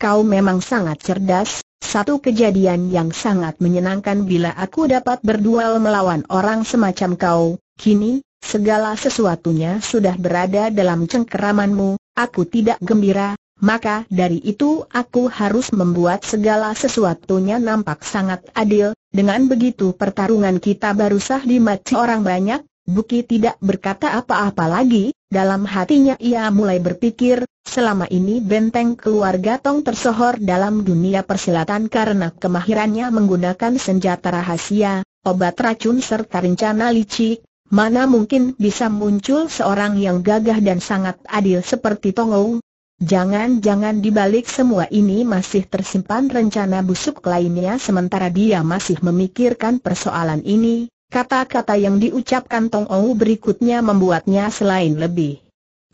Kau memang sangat cerdas, satu kejadian yang sangat menyenangkan bila aku dapat berduel melawan orang semacam kau, kini, Segala sesuatunya sudah berada dalam cengkeramanmu, aku tidak gembira, maka dari itu aku harus membuat segala sesuatunya nampak sangat adil, dengan begitu pertarungan kita baru sah di mati orang banyak, Buki tidak berkata apa-apa lagi, dalam hatinya ia mulai berpikir, selama ini benteng keluarga Tong tersohor dalam dunia persilatan karena kemahirannya menggunakan senjata rahasia, obat racun serta rencana licik, Mana mungkin bisa muncul seorang yang gagah dan sangat adil seperti Tongou? Jangan-jangan di balik semua ini masih tersimpan rencana busuk lainnya sementara dia masih memikirkan persoalan ini, kata-kata yang diucapkan Tong Tongou berikutnya membuatnya selain lebih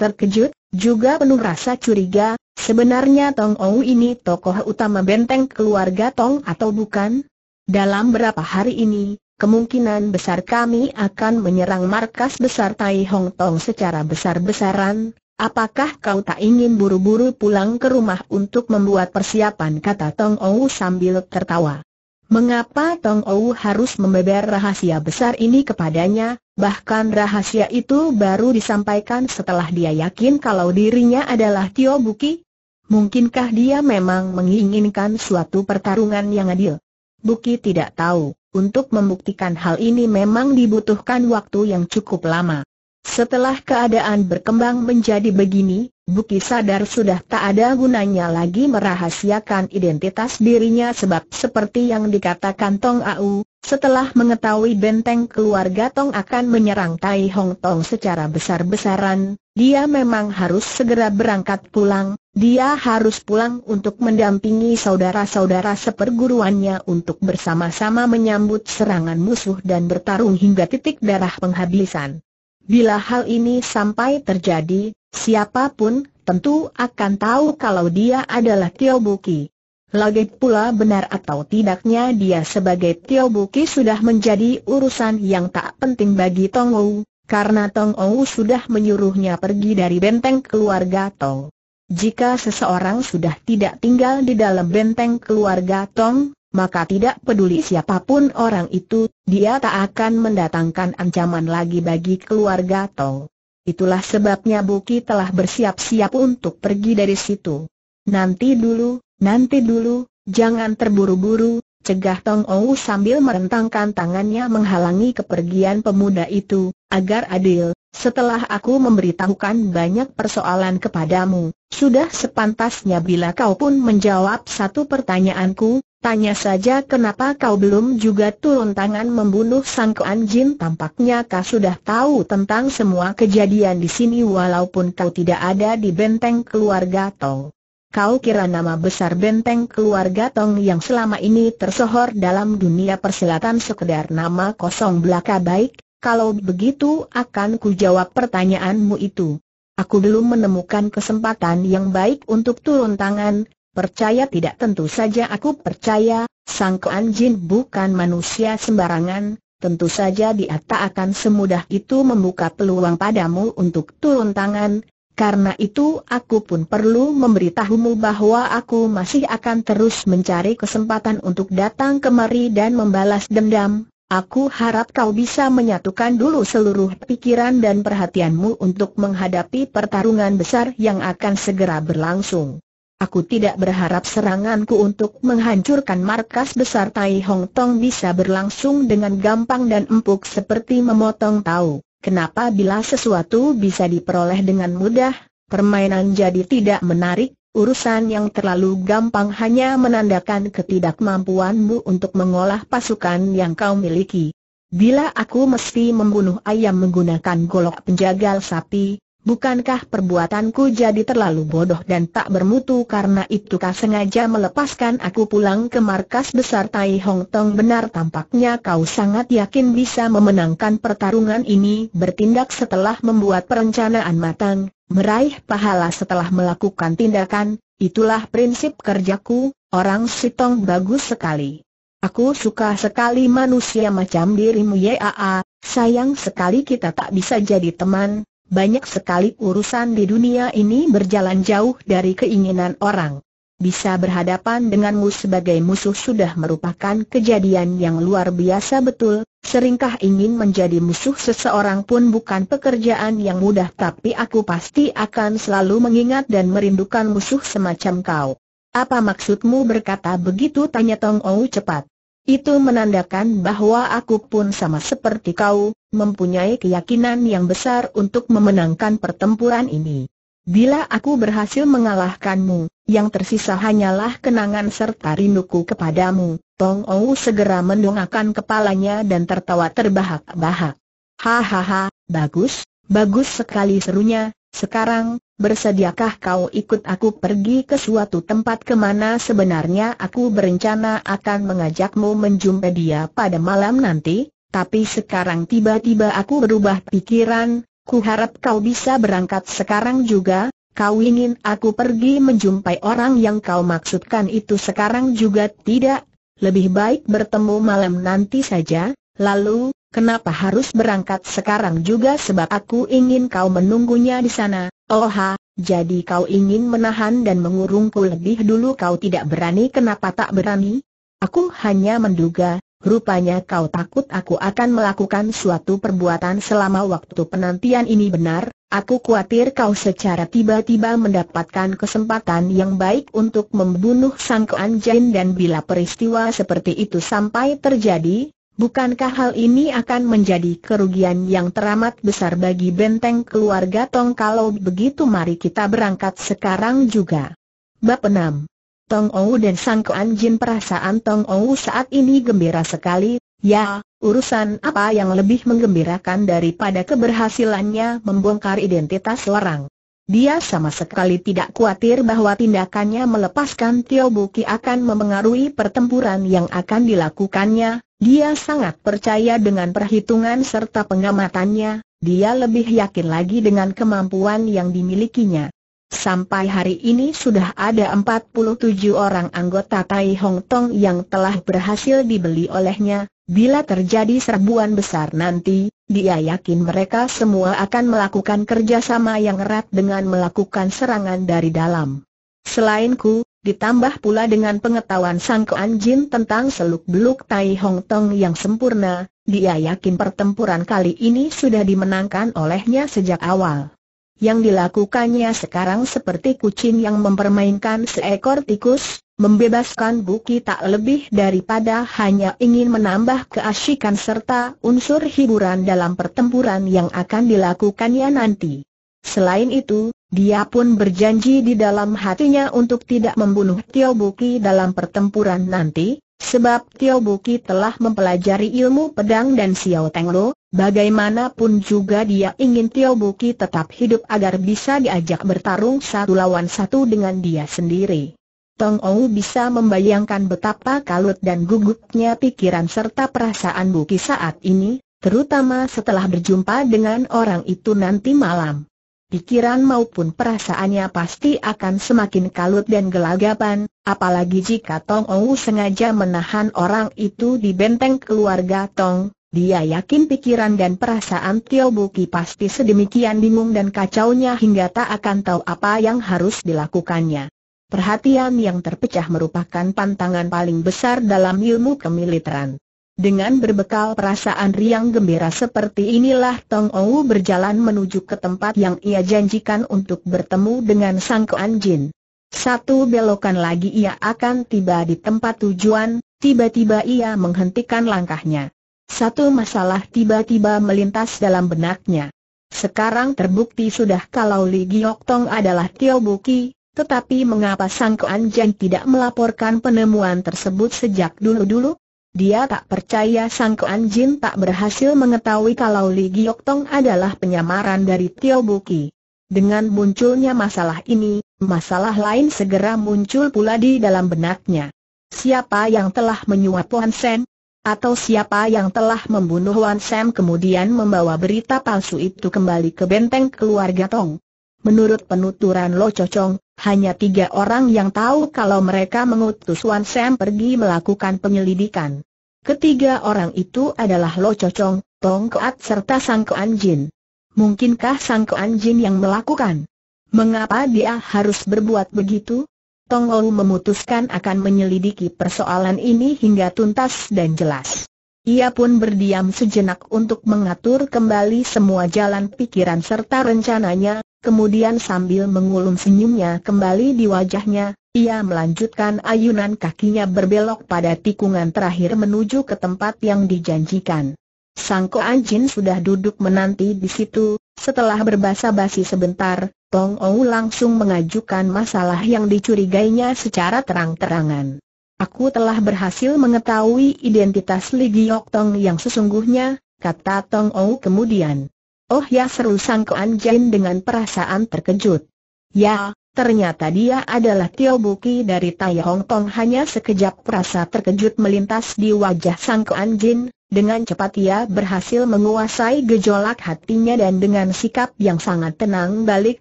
terkejut, juga penuh rasa curiga, sebenarnya Tong Tongou ini tokoh utama benteng keluarga Tong atau bukan? Dalam berapa hari ini, kemungkinan besar kami akan menyerang markas besar Tai Hong Tong secara besar-besaran, apakah kau tak ingin buru-buru pulang ke rumah untuk membuat persiapan kata Tong Ou sambil tertawa. Mengapa Tong Ou harus membeber rahasia besar ini kepadanya, bahkan rahasia itu baru disampaikan setelah dia yakin kalau dirinya adalah Tio Buki? Mungkinkah dia memang menginginkan suatu pertarungan yang adil? Buki tidak tahu. Untuk membuktikan hal ini memang dibutuhkan waktu yang cukup lama. Setelah keadaan berkembang menjadi begini, Buki sadar sudah tak ada gunanya lagi merahasiakan identitas dirinya sebab seperti yang dikatakan Tong Au, setelah mengetahui benteng keluarga Tong akan menyerang Tai Hong Tong secara besar-besaran, dia memang harus segera berangkat pulang, dia harus pulang untuk mendampingi saudara-saudara seperguruannya untuk bersama-sama menyambut serangan musuh dan bertarung hingga titik darah penghabisan. Bila hal ini sampai terjadi, siapapun tentu akan tahu kalau dia adalah Tio Buki. Lagi pula benar atau tidaknya dia sebagai Tio Buki sudah menjadi urusan yang tak penting bagi Tong Ou, karena Tong Ou sudah menyuruhnya pergi dari benteng keluarga Tong. Jika seseorang sudah tidak tinggal di dalam benteng keluarga Tong, maka tidak peduli siapapun orang itu, dia tak akan mendatangkan ancaman lagi bagi keluarga Tong. Itulah sebabnya Buki telah bersiap-siap untuk pergi dari situ. Nanti dulu, Nanti dulu, jangan terburu-buru, cegah Tong Ou sambil merentangkan tangannya menghalangi kepergian pemuda itu, agar adil, setelah aku memberitahukan banyak persoalan kepadamu, sudah sepantasnya bila kau pun menjawab satu pertanyaanku, tanya saja kenapa kau belum juga turun tangan membunuh sang jin tampaknya kau sudah tahu tentang semua kejadian di sini walaupun kau tidak ada di benteng keluarga Tong. Kau kira nama besar benteng keluarga Tong yang selama ini tersohor dalam dunia persilatan sekedar nama kosong belaka baik? Kalau begitu akan ku jawab pertanyaanmu itu. Aku belum menemukan kesempatan yang baik untuk turun tangan, percaya tidak tentu saja aku percaya, sang Kuan Jin bukan manusia sembarangan, tentu saja dia tak akan semudah itu membuka peluang padamu untuk turun tangan, karena itu aku pun perlu memberitahumu bahwa aku masih akan terus mencari kesempatan untuk datang kemari dan membalas dendam. Aku harap kau bisa menyatukan dulu seluruh pikiran dan perhatianmu untuk menghadapi pertarungan besar yang akan segera berlangsung. Aku tidak berharap seranganku untuk menghancurkan markas besar Tai Hong Tong bisa berlangsung dengan gampang dan empuk seperti memotong tahu. Kenapa bila sesuatu bisa diperoleh dengan mudah, permainan jadi tidak menarik, urusan yang terlalu gampang hanya menandakan ketidakmampuanmu untuk mengolah pasukan yang kau miliki. Bila aku mesti membunuh ayam menggunakan golok penjagal sapi, bukankah perbuatanku jadi terlalu bodoh dan tak bermutu karena itukah sengaja melepaskan aku pulang ke markas besar Tai Hong Tong benar tampaknya kau sangat yakin bisa memenangkan pertarungan ini bertindak setelah membuat perencanaan matang, meraih pahala setelah melakukan tindakan, itulah prinsip kerjaku, orang Sitong bagus sekali. Aku suka sekali manusia macam dirimu Yaa, sayang sekali kita tak bisa jadi teman, banyak sekali urusan di dunia ini berjalan jauh dari keinginan orang. Bisa berhadapan denganmu sebagai musuh sudah merupakan kejadian yang luar biasa betul, seringkah ingin menjadi musuh seseorang pun bukan pekerjaan yang mudah tapi aku pasti akan selalu mengingat dan merindukan musuh semacam kau. Apa maksudmu berkata begitu tanya Tong Ou cepat? Itu menandakan bahwa aku pun sama seperti kau, mempunyai keyakinan yang besar untuk memenangkan pertempuran ini. Bila aku berhasil mengalahkanmu, yang tersisa hanyalah kenangan serta rinduku kepadamu. Tong Ou segera mendongakkan kepalanya dan tertawa terbahak-bahak. Hahaha, bagus, bagus sekali serunya, sekarang, bersediakah kau ikut aku pergi ke suatu tempat kemana sebenarnya aku berencana akan mengajakmu menjumpai dia pada malam nanti? Tapi sekarang tiba-tiba aku berubah pikiran, ku harap kau bisa berangkat sekarang juga, kau ingin aku pergi menjumpai orang yang kau maksudkan itu sekarang juga tidak, lebih baik bertemu malam nanti saja, lalu, kenapa harus berangkat sekarang juga sebab aku ingin kau menunggunya di sana, oha, oh jadi kau ingin menahan dan mengurungku lebih dulu kau tidak berani kenapa tak berani? Aku hanya menduga, Rupanya kau takut aku akan melakukan suatu perbuatan selama waktu penantian ini benar, aku khawatir kau secara tiba-tiba mendapatkan kesempatan yang baik untuk membunuh Sang Kuan Jin dan bila peristiwa seperti itu sampai terjadi, bukankah hal ini akan menjadi kerugian yang teramat besar bagi benteng keluarga Tong kalau begitu mari kita berangkat sekarang juga. Bab 6 Tong Ou dan Sang Kuan Jin perasaan Tong Ou saat ini gembira sekali, ya, urusan apa yang lebih menggembirakan daripada keberhasilannya membongkar identitas orang. Dia sama sekali tidak khawatir bahwa tindakannya melepaskan Tio Buki akan memengaruhi pertempuran yang akan dilakukannya, dia sangat percaya dengan perhitungan serta pengamatannya, dia lebih yakin lagi dengan kemampuan yang dimilikinya. Sampai hari ini sudah ada 47 orang anggota Tai Hong Tong yang telah berhasil dibeli olehnya. Bila terjadi serbuan besar nanti, dia yakin mereka semua akan melakukan kerjasama yang erat dengan melakukan serangan dari dalam. Selainku, Ditambah pula dengan pengetahuan Sang Kuan Jin tentang seluk-beluk Tai Hong Tong yang sempurna, dia yakin pertempuran kali ini sudah dimenangkan olehnya sejak awal. Yang dilakukannya sekarang seperti kucing yang mempermainkan seekor tikus, membebaskan Buki tak lebih daripada hanya ingin menambah keasyikan serta unsur hiburan dalam pertempuran yang akan dilakukannya nanti. Selain itu, dia pun berjanji di dalam hatinya untuk tidak membunuh Tio Buki dalam pertempuran nanti, sebab Tio Buki telah mempelajari ilmu pedang dan Xiao Teng Lo. Bagaimanapun juga dia ingin Tio Buki tetap hidup agar bisa diajak bertarung satu lawan satu dengan dia sendiri. Tong Ou bisa membayangkan betapa kalut dan gugupnya pikiran serta perasaan Buki saat ini, terutama setelah berjumpa dengan orang itu nanti malam. Pikiran maupun perasaannya pasti akan semakin kalut dan gelagapan, apalagi jika Tong Ou sengaja menahan orang itu di benteng keluarga Tong, dia yakin pikiran dan perasaan Tio Buki pasti sedemikian bingung dan kacaunya hingga tak akan tahu apa yang harus dilakukannya. Perhatian yang terpecah merupakan pantangan paling besar dalam ilmu kemiliteran. Dengan berbekal perasaan riang gembira seperti inilah Tong Ou berjalan menuju ke tempat yang ia janjikan untuk bertemu dengan Sang Kuan Jin. Satu belokan lagi ia akan tiba di tempat tujuan, tiba-tiba ia menghentikan langkahnya. Satu masalah tiba-tiba melintas dalam benaknya. Sekarang terbukti sudah kalau Li Giok Tong adalah Tio Buki, tetapi mengapa Sang Kuan Jeng tidak melaporkan penemuan tersebut sejak dulu-dulu? Dia tak percaya Sang Kuan Jin tak berhasil mengetahui kalau Li Giok Tong adalah penyamaran dari Tio Buki. Dengan munculnya masalah ini, masalah lain segera muncul pula di dalam benaknya. Siapa yang telah menyuap Puan Sen? Atau siapa yang telah membunuh Wan Sam kemudian membawa berita palsu itu kembali ke benteng keluarga Tong? Menurut penuturan Lo Cocong, hanya tiga orang yang tahu kalau mereka mengutus Wan Sam pergi melakukan penyelidikan. Ketiga orang itu adalah Lo Cocong, Tong Keat serta Sang Kean Jin. Mungkinkah Sang Kean Jin yang melakukan? Mengapa dia harus berbuat begitu? Tonggol memutuskan akan menyelidiki persoalan ini hingga tuntas dan jelas. Ia pun berdiam sejenak untuk mengatur kembali semua jalan pikiran serta rencananya, kemudian sambil mengulum senyumnya kembali di wajahnya, ia melanjutkan ayunan kakinya berbelok pada tikungan terakhir menuju ke tempat yang dijanjikan. Sang Koan Jin sudah duduk menanti di situ, setelah berbasa-basi sebentar, Tong Ou langsung mengajukan masalah yang dicurigainya secara terang-terangan. Aku telah berhasil mengetahui identitas Li Giok Tong yang sesungguhnya, kata Tong Ou kemudian. Oh ya seru Sang Koan Jin dengan perasaan terkejut. Ya, Ternyata dia adalah Tio Buki dari Tai Hong Tong hanya sekejap rasa terkejut melintas di wajah Sang Kuan Jin, dengan cepat ia berhasil menguasai gejolak hatinya dan dengan sikap yang sangat tenang balik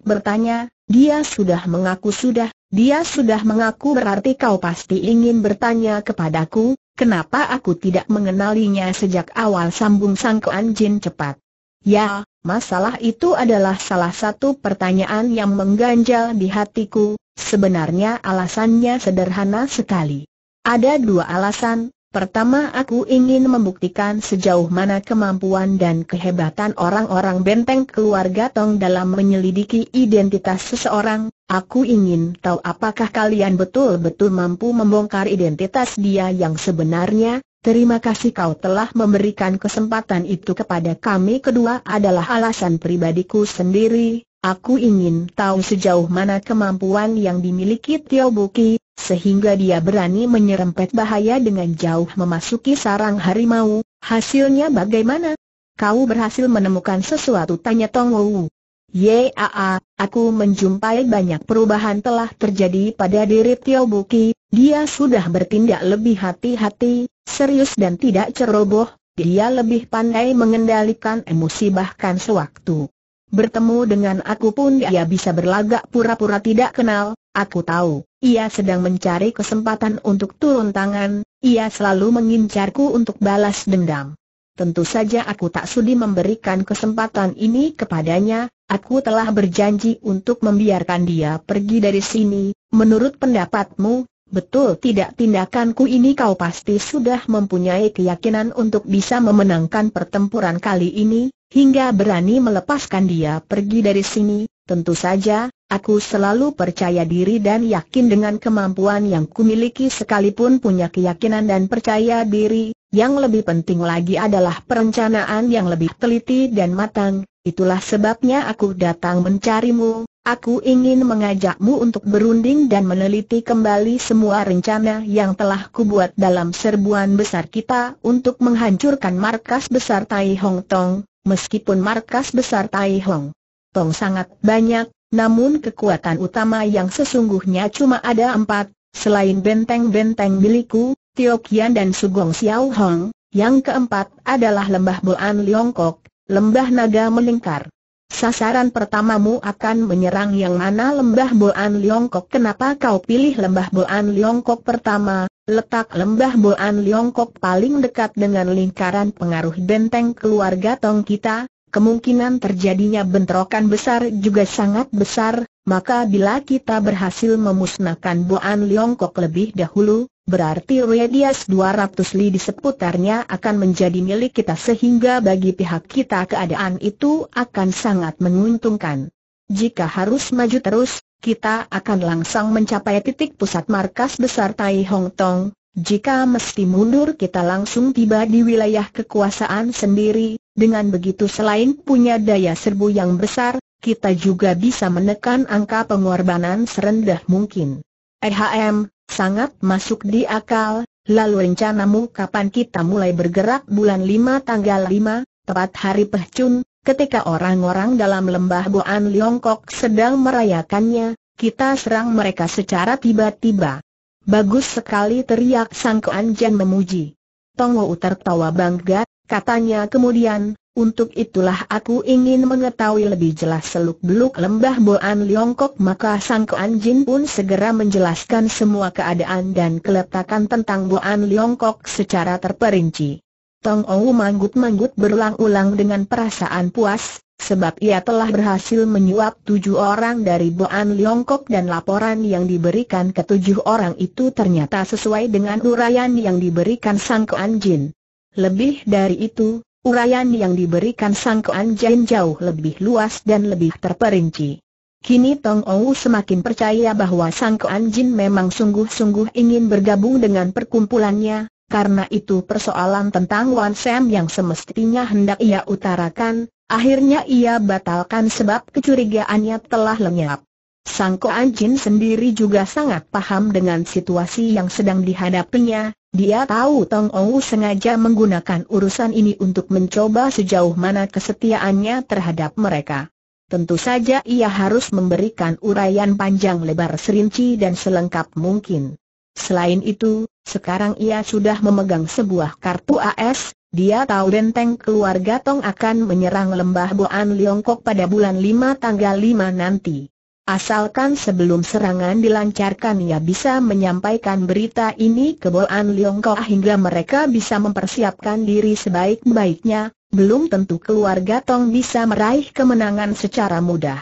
bertanya, dia sudah mengaku sudah, dia sudah mengaku berarti kau pasti ingin bertanya kepadaku, kenapa aku tidak mengenalinya sejak awal sambung Sang Kuan cepat. Ya, masalah itu adalah salah satu pertanyaan yang mengganjal di hatiku, sebenarnya alasannya sederhana sekali. Ada dua alasan, Pertama aku ingin membuktikan sejauh mana kemampuan dan kehebatan orang-orang benteng keluarga Tong dalam menyelidiki identitas seseorang, aku ingin tahu apakah kalian betul-betul mampu membongkar identitas dia yang sebenarnya, terima kasih kau telah memberikan kesempatan itu kepada kami kedua adalah alasan pribadiku sendiri, Aku ingin tahu sejauh mana kemampuan yang dimiliki Tio Buki, sehingga dia berani menyerempet bahaya dengan jauh memasuki sarang harimau, hasilnya bagaimana? Kau berhasil menemukan sesuatu tanya Tong Wu. Yaa, aku menjumpai banyak perubahan telah terjadi pada diri Tio Buki, dia sudah bertindak lebih hati-hati, serius dan tidak ceroboh, dia lebih pandai mengendalikan emosi bahkan sewaktu. Bertemu dengan aku pun dia bisa berlagak pura-pura tidak kenal, aku tahu, ia sedang mencari kesempatan untuk turun tangan, ia selalu mengincarku untuk balas dendam. Tentu saja aku tak sudi memberikan kesempatan ini kepadanya, aku telah berjanji untuk membiarkan dia pergi dari sini, menurut pendapatmu, Betul tidak tindakanku ini kau pasti sudah mempunyai keyakinan untuk bisa memenangkan pertempuran kali ini, hingga berani melepaskan dia pergi dari sini, tentu saja, aku selalu percaya diri dan yakin dengan kemampuan yang kumiliki sekalipun punya keyakinan dan percaya diri, yang lebih penting lagi adalah perencanaan yang lebih teliti dan matang, itulah sebabnya aku datang mencarimu, Aku ingin mengajakmu untuk berunding dan meneliti kembali semua rencana yang telah kubuat dalam serbuan besar kita untuk menghancurkan markas besar Tai Hong Tong, meskipun markas besar Tai Hong Tong sangat banyak, namun kekuatan utama yang sesungguhnya cuma ada empat, selain benteng-benteng biliku, Tiokian dan Sugong Xiao Hong, yang keempat adalah lembah Boan Liongkok, lembah naga melingkar. Sasaran pertamamu akan menyerang yang mana lembah Boan Liongkok Kenapa kau pilih lembah Boan Liongkok pertama? Letak lembah Boan Liongkok paling dekat dengan lingkaran pengaruh benteng keluarga Tong kita Kemungkinan terjadinya bentrokan besar juga sangat besar Maka bila kita berhasil memusnahkan Boan Liongkok lebih dahulu berarti radius 200 li di seputarnya akan menjadi milik kita sehingga bagi pihak kita keadaan itu akan sangat menguntungkan. Jika harus maju terus, kita akan langsung mencapai titik pusat markas besar Tai Hong Tong. Jika mesti mundur kita langsung tiba di wilayah kekuasaan sendiri, dengan begitu selain punya daya serbu yang besar, kita juga bisa menekan angka pengorbanan serendah mungkin. EHM, Sangat masuk di akal, lalu rencanamu kapan kita mulai bergerak bulan 5 tanggal 5, tepat hari Pehcun, ketika orang-orang dalam lembah Boan Liongkok sedang merayakannya, kita serang mereka secara tiba-tiba. Bagus sekali teriak Sang Keanjian memuji. utar tertawa bangga, katanya kemudian, untuk itulah aku ingin mengetahui lebih jelas seluk-beluk lembah Boan Liongkok maka Sang Kuan Jin pun segera menjelaskan semua keadaan dan keletakan tentang Boan Liongkok secara terperinci. Tong Ou manggut-manggut berulang-ulang dengan perasaan puas, sebab ia telah berhasil menyuap tujuh orang dari Boan Liongkok dan laporan yang diberikan ketujuh orang itu ternyata sesuai dengan uraian yang diberikan Sang Kuan Jin. Lebih dari itu, Urayan yang diberikan Sang Kuan Jin jauh lebih luas dan lebih terperinci. Kini Tong Ou semakin percaya bahwa Sang Kuan Jin memang sungguh-sungguh ingin bergabung dengan perkumpulannya, karena itu persoalan tentang Wan Sam yang semestinya hendak ia utarakan, akhirnya ia batalkan sebab kecurigaannya telah lenyap. Sang Kuan Jin sendiri juga sangat paham dengan situasi yang sedang dihadapinya, dia tahu Tong Ou sengaja menggunakan urusan ini untuk mencoba sejauh mana kesetiaannya terhadap mereka. Tentu saja ia harus memberikan uraian panjang lebar serinci dan selengkap mungkin. Selain itu, sekarang ia sudah memegang sebuah kartu AS, dia tahu benteng keluarga Tong akan menyerang lembah Boan Liongkok pada bulan 5 tanggal 5 nanti. Asalkan sebelum serangan dilancarkan ia bisa menyampaikan berita ini ke Boan Liong hingga mereka bisa mempersiapkan diri sebaik-baiknya, belum tentu keluarga Tong bisa meraih kemenangan secara mudah.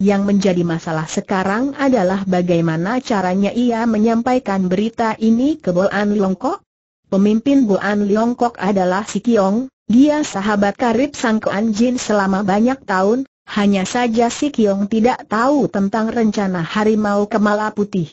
Yang menjadi masalah sekarang adalah bagaimana caranya ia menyampaikan berita ini ke Boan Liong Pemimpin Boan Liongkok adalah Si Kiong, dia sahabat karib Sang Jin selama banyak tahun, hanya saja si Kiong tidak tahu tentang rencana harimau kemala putih.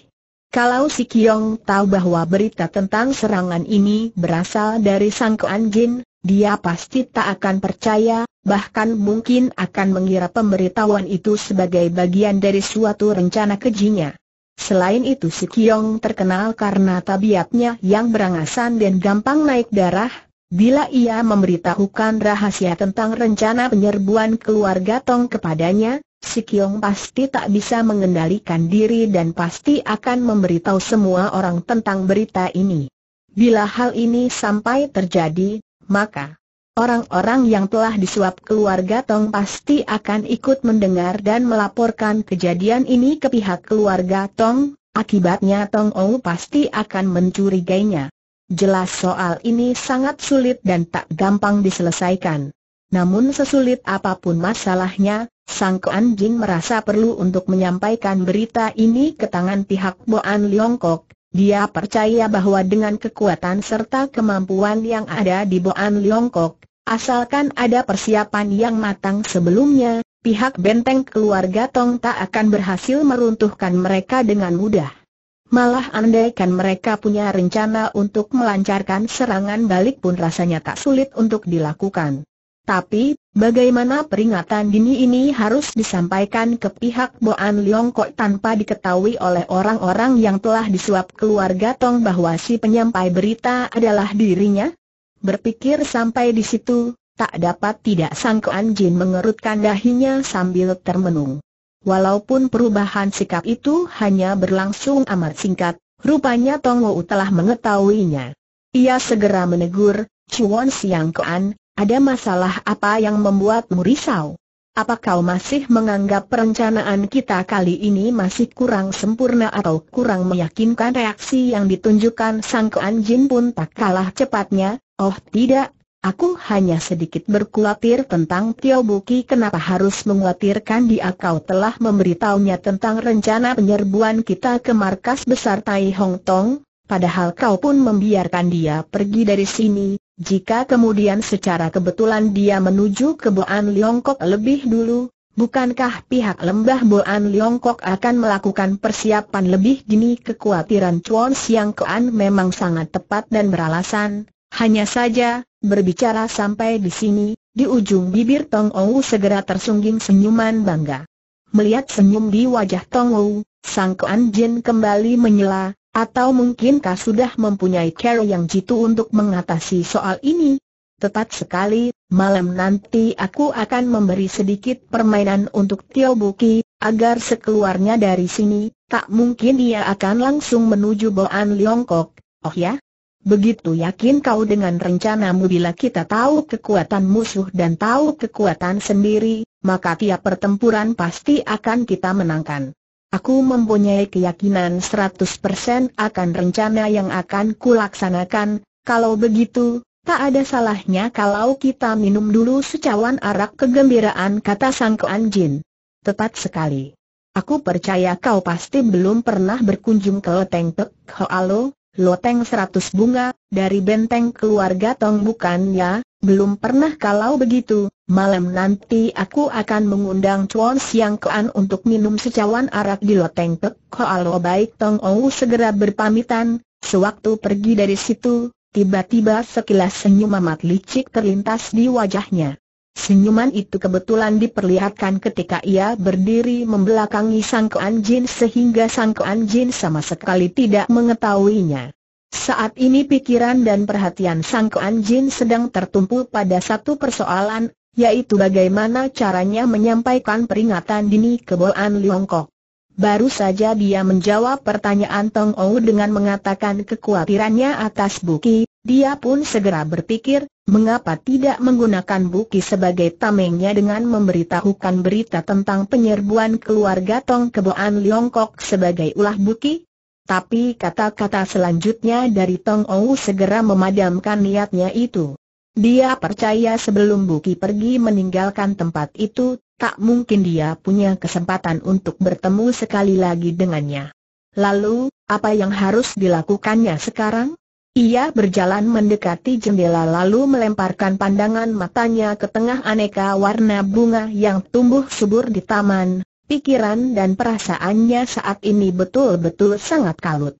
Kalau si Kiong tahu bahwa berita tentang serangan ini berasal dari Sang Kuan jin, dia pasti tak akan percaya, bahkan mungkin akan mengira pemberitahuan itu sebagai bagian dari suatu rencana kejinya. Selain itu si Kiong terkenal karena tabiatnya yang berangasan dan gampang naik darah, Bila ia memberitahukan rahasia tentang rencana penyerbuan keluarga Tong kepadanya, si Kiong pasti tak bisa mengendalikan diri dan pasti akan memberitahu semua orang tentang berita ini. Bila hal ini sampai terjadi, maka orang-orang yang telah disuap keluarga Tong pasti akan ikut mendengar dan melaporkan kejadian ini ke pihak keluarga Tong, akibatnya Tong Ou pasti akan mencurigainya. Jelas soal ini sangat sulit dan tak gampang diselesaikan. Namun sesulit apapun masalahnya, Sang Kuan merasa perlu untuk menyampaikan berita ini ke tangan pihak Boan Liongkok. Dia percaya bahwa dengan kekuatan serta kemampuan yang ada di Boan Liongkok, asalkan ada persiapan yang matang sebelumnya, pihak benteng keluarga Tong tak akan berhasil meruntuhkan mereka dengan mudah. Malah andaikan mereka punya rencana untuk melancarkan serangan balik pun rasanya tak sulit untuk dilakukan. Tapi, bagaimana peringatan dini ini harus disampaikan ke pihak Boan Liongkok tanpa diketahui oleh orang-orang yang telah disuap keluarga Tong bahwa si penyampai berita adalah dirinya? Berpikir sampai di situ, tak dapat tidak sangkaan Jin mengerutkan dahinya sambil termenung. Walaupun perubahan sikap itu hanya berlangsung amat singkat, rupanya Tong Wu telah mengetahuinya. Ia segera menegur, Chuan Siang Kuan, ada masalah apa yang membuatmu risau? Apa kau masih menganggap perencanaan kita kali ini masih kurang sempurna atau kurang meyakinkan reaksi yang ditunjukkan Sang Kuan Jin pun tak kalah cepatnya? Oh tidak, Aku hanya sedikit berkhawatir tentang Tio Buki kenapa harus mengkhawatirkan dia kau telah memberitahunya tentang rencana penyerbuan kita ke markas besar Tai Hong Tong, padahal kau pun membiarkan dia pergi dari sini, jika kemudian secara kebetulan dia menuju ke Boan Liongkok lebih dulu, bukankah pihak lembah Boan Liongkok akan melakukan persiapan lebih dini kekhawatiran Chuan Siang Kuan memang sangat tepat dan beralasan, hanya saja Berbicara sampai di sini, di ujung bibir Tong Ou segera tersungging senyuman bangga. Melihat senyum di wajah Tong Ou, Sang Kuan Jin kembali menyela, atau mungkinkah sudah mempunyai cara yang jitu untuk mengatasi soal ini? Tepat sekali, malam nanti aku akan memberi sedikit permainan untuk Tio Buki, agar sekeluarnya dari sini, tak mungkin dia akan langsung menuju Boan Liongkok, oh ya? Begitu yakin kau dengan rencanamu bila kita tahu kekuatan musuh dan tahu kekuatan sendiri, maka tiap pertempuran pasti akan kita menangkan. Aku mempunyai keyakinan 100% akan rencana yang akan kulaksanakan, kalau begitu, tak ada salahnya kalau kita minum dulu secawan arak kegembiraan kata Sang Kuan Jin. Tepat sekali. Aku percaya kau pasti belum pernah berkunjung ke Teng Tek Hoalo, loteng seratus bunga, dari benteng keluarga Tong bukan ya, belum pernah kalau begitu, malam nanti aku akan mengundang Chuan Siang Kean untuk minum secawan arak di loteng Pek Koalo oh, baik Tong Ou segera berpamitan, sewaktu pergi dari situ, tiba-tiba sekilas senyum amat licik terlintas di wajahnya. Senyuman itu kebetulan diperlihatkan ketika ia berdiri membelakangi Sang Kuan Jin sehingga Sang Kuan Jin sama sekali tidak mengetahuinya. Saat ini pikiran dan perhatian Sang Kuan Jin sedang tertumpu pada satu persoalan, yaitu bagaimana caranya menyampaikan peringatan dini ke Boan Liongkok. Baru saja dia menjawab pertanyaan Tong Ou dengan mengatakan kekhawatirannya atas Buki, dia pun segera berpikir, mengapa tidak menggunakan Buki sebagai tamengnya dengan memberitahukan berita tentang penyerbuan keluarga Tong Keboan Liongkok sebagai ulah Buki? Tapi kata-kata selanjutnya dari Tong Ou segera memadamkan niatnya itu. Dia percaya sebelum Buki pergi meninggalkan tempat itu, tak mungkin dia punya kesempatan untuk bertemu sekali lagi dengannya. Lalu, apa yang harus dilakukannya sekarang? Ia berjalan mendekati jendela lalu melemparkan pandangan matanya ke tengah aneka warna bunga yang tumbuh subur di taman, pikiran dan perasaannya saat ini betul-betul sangat kalut.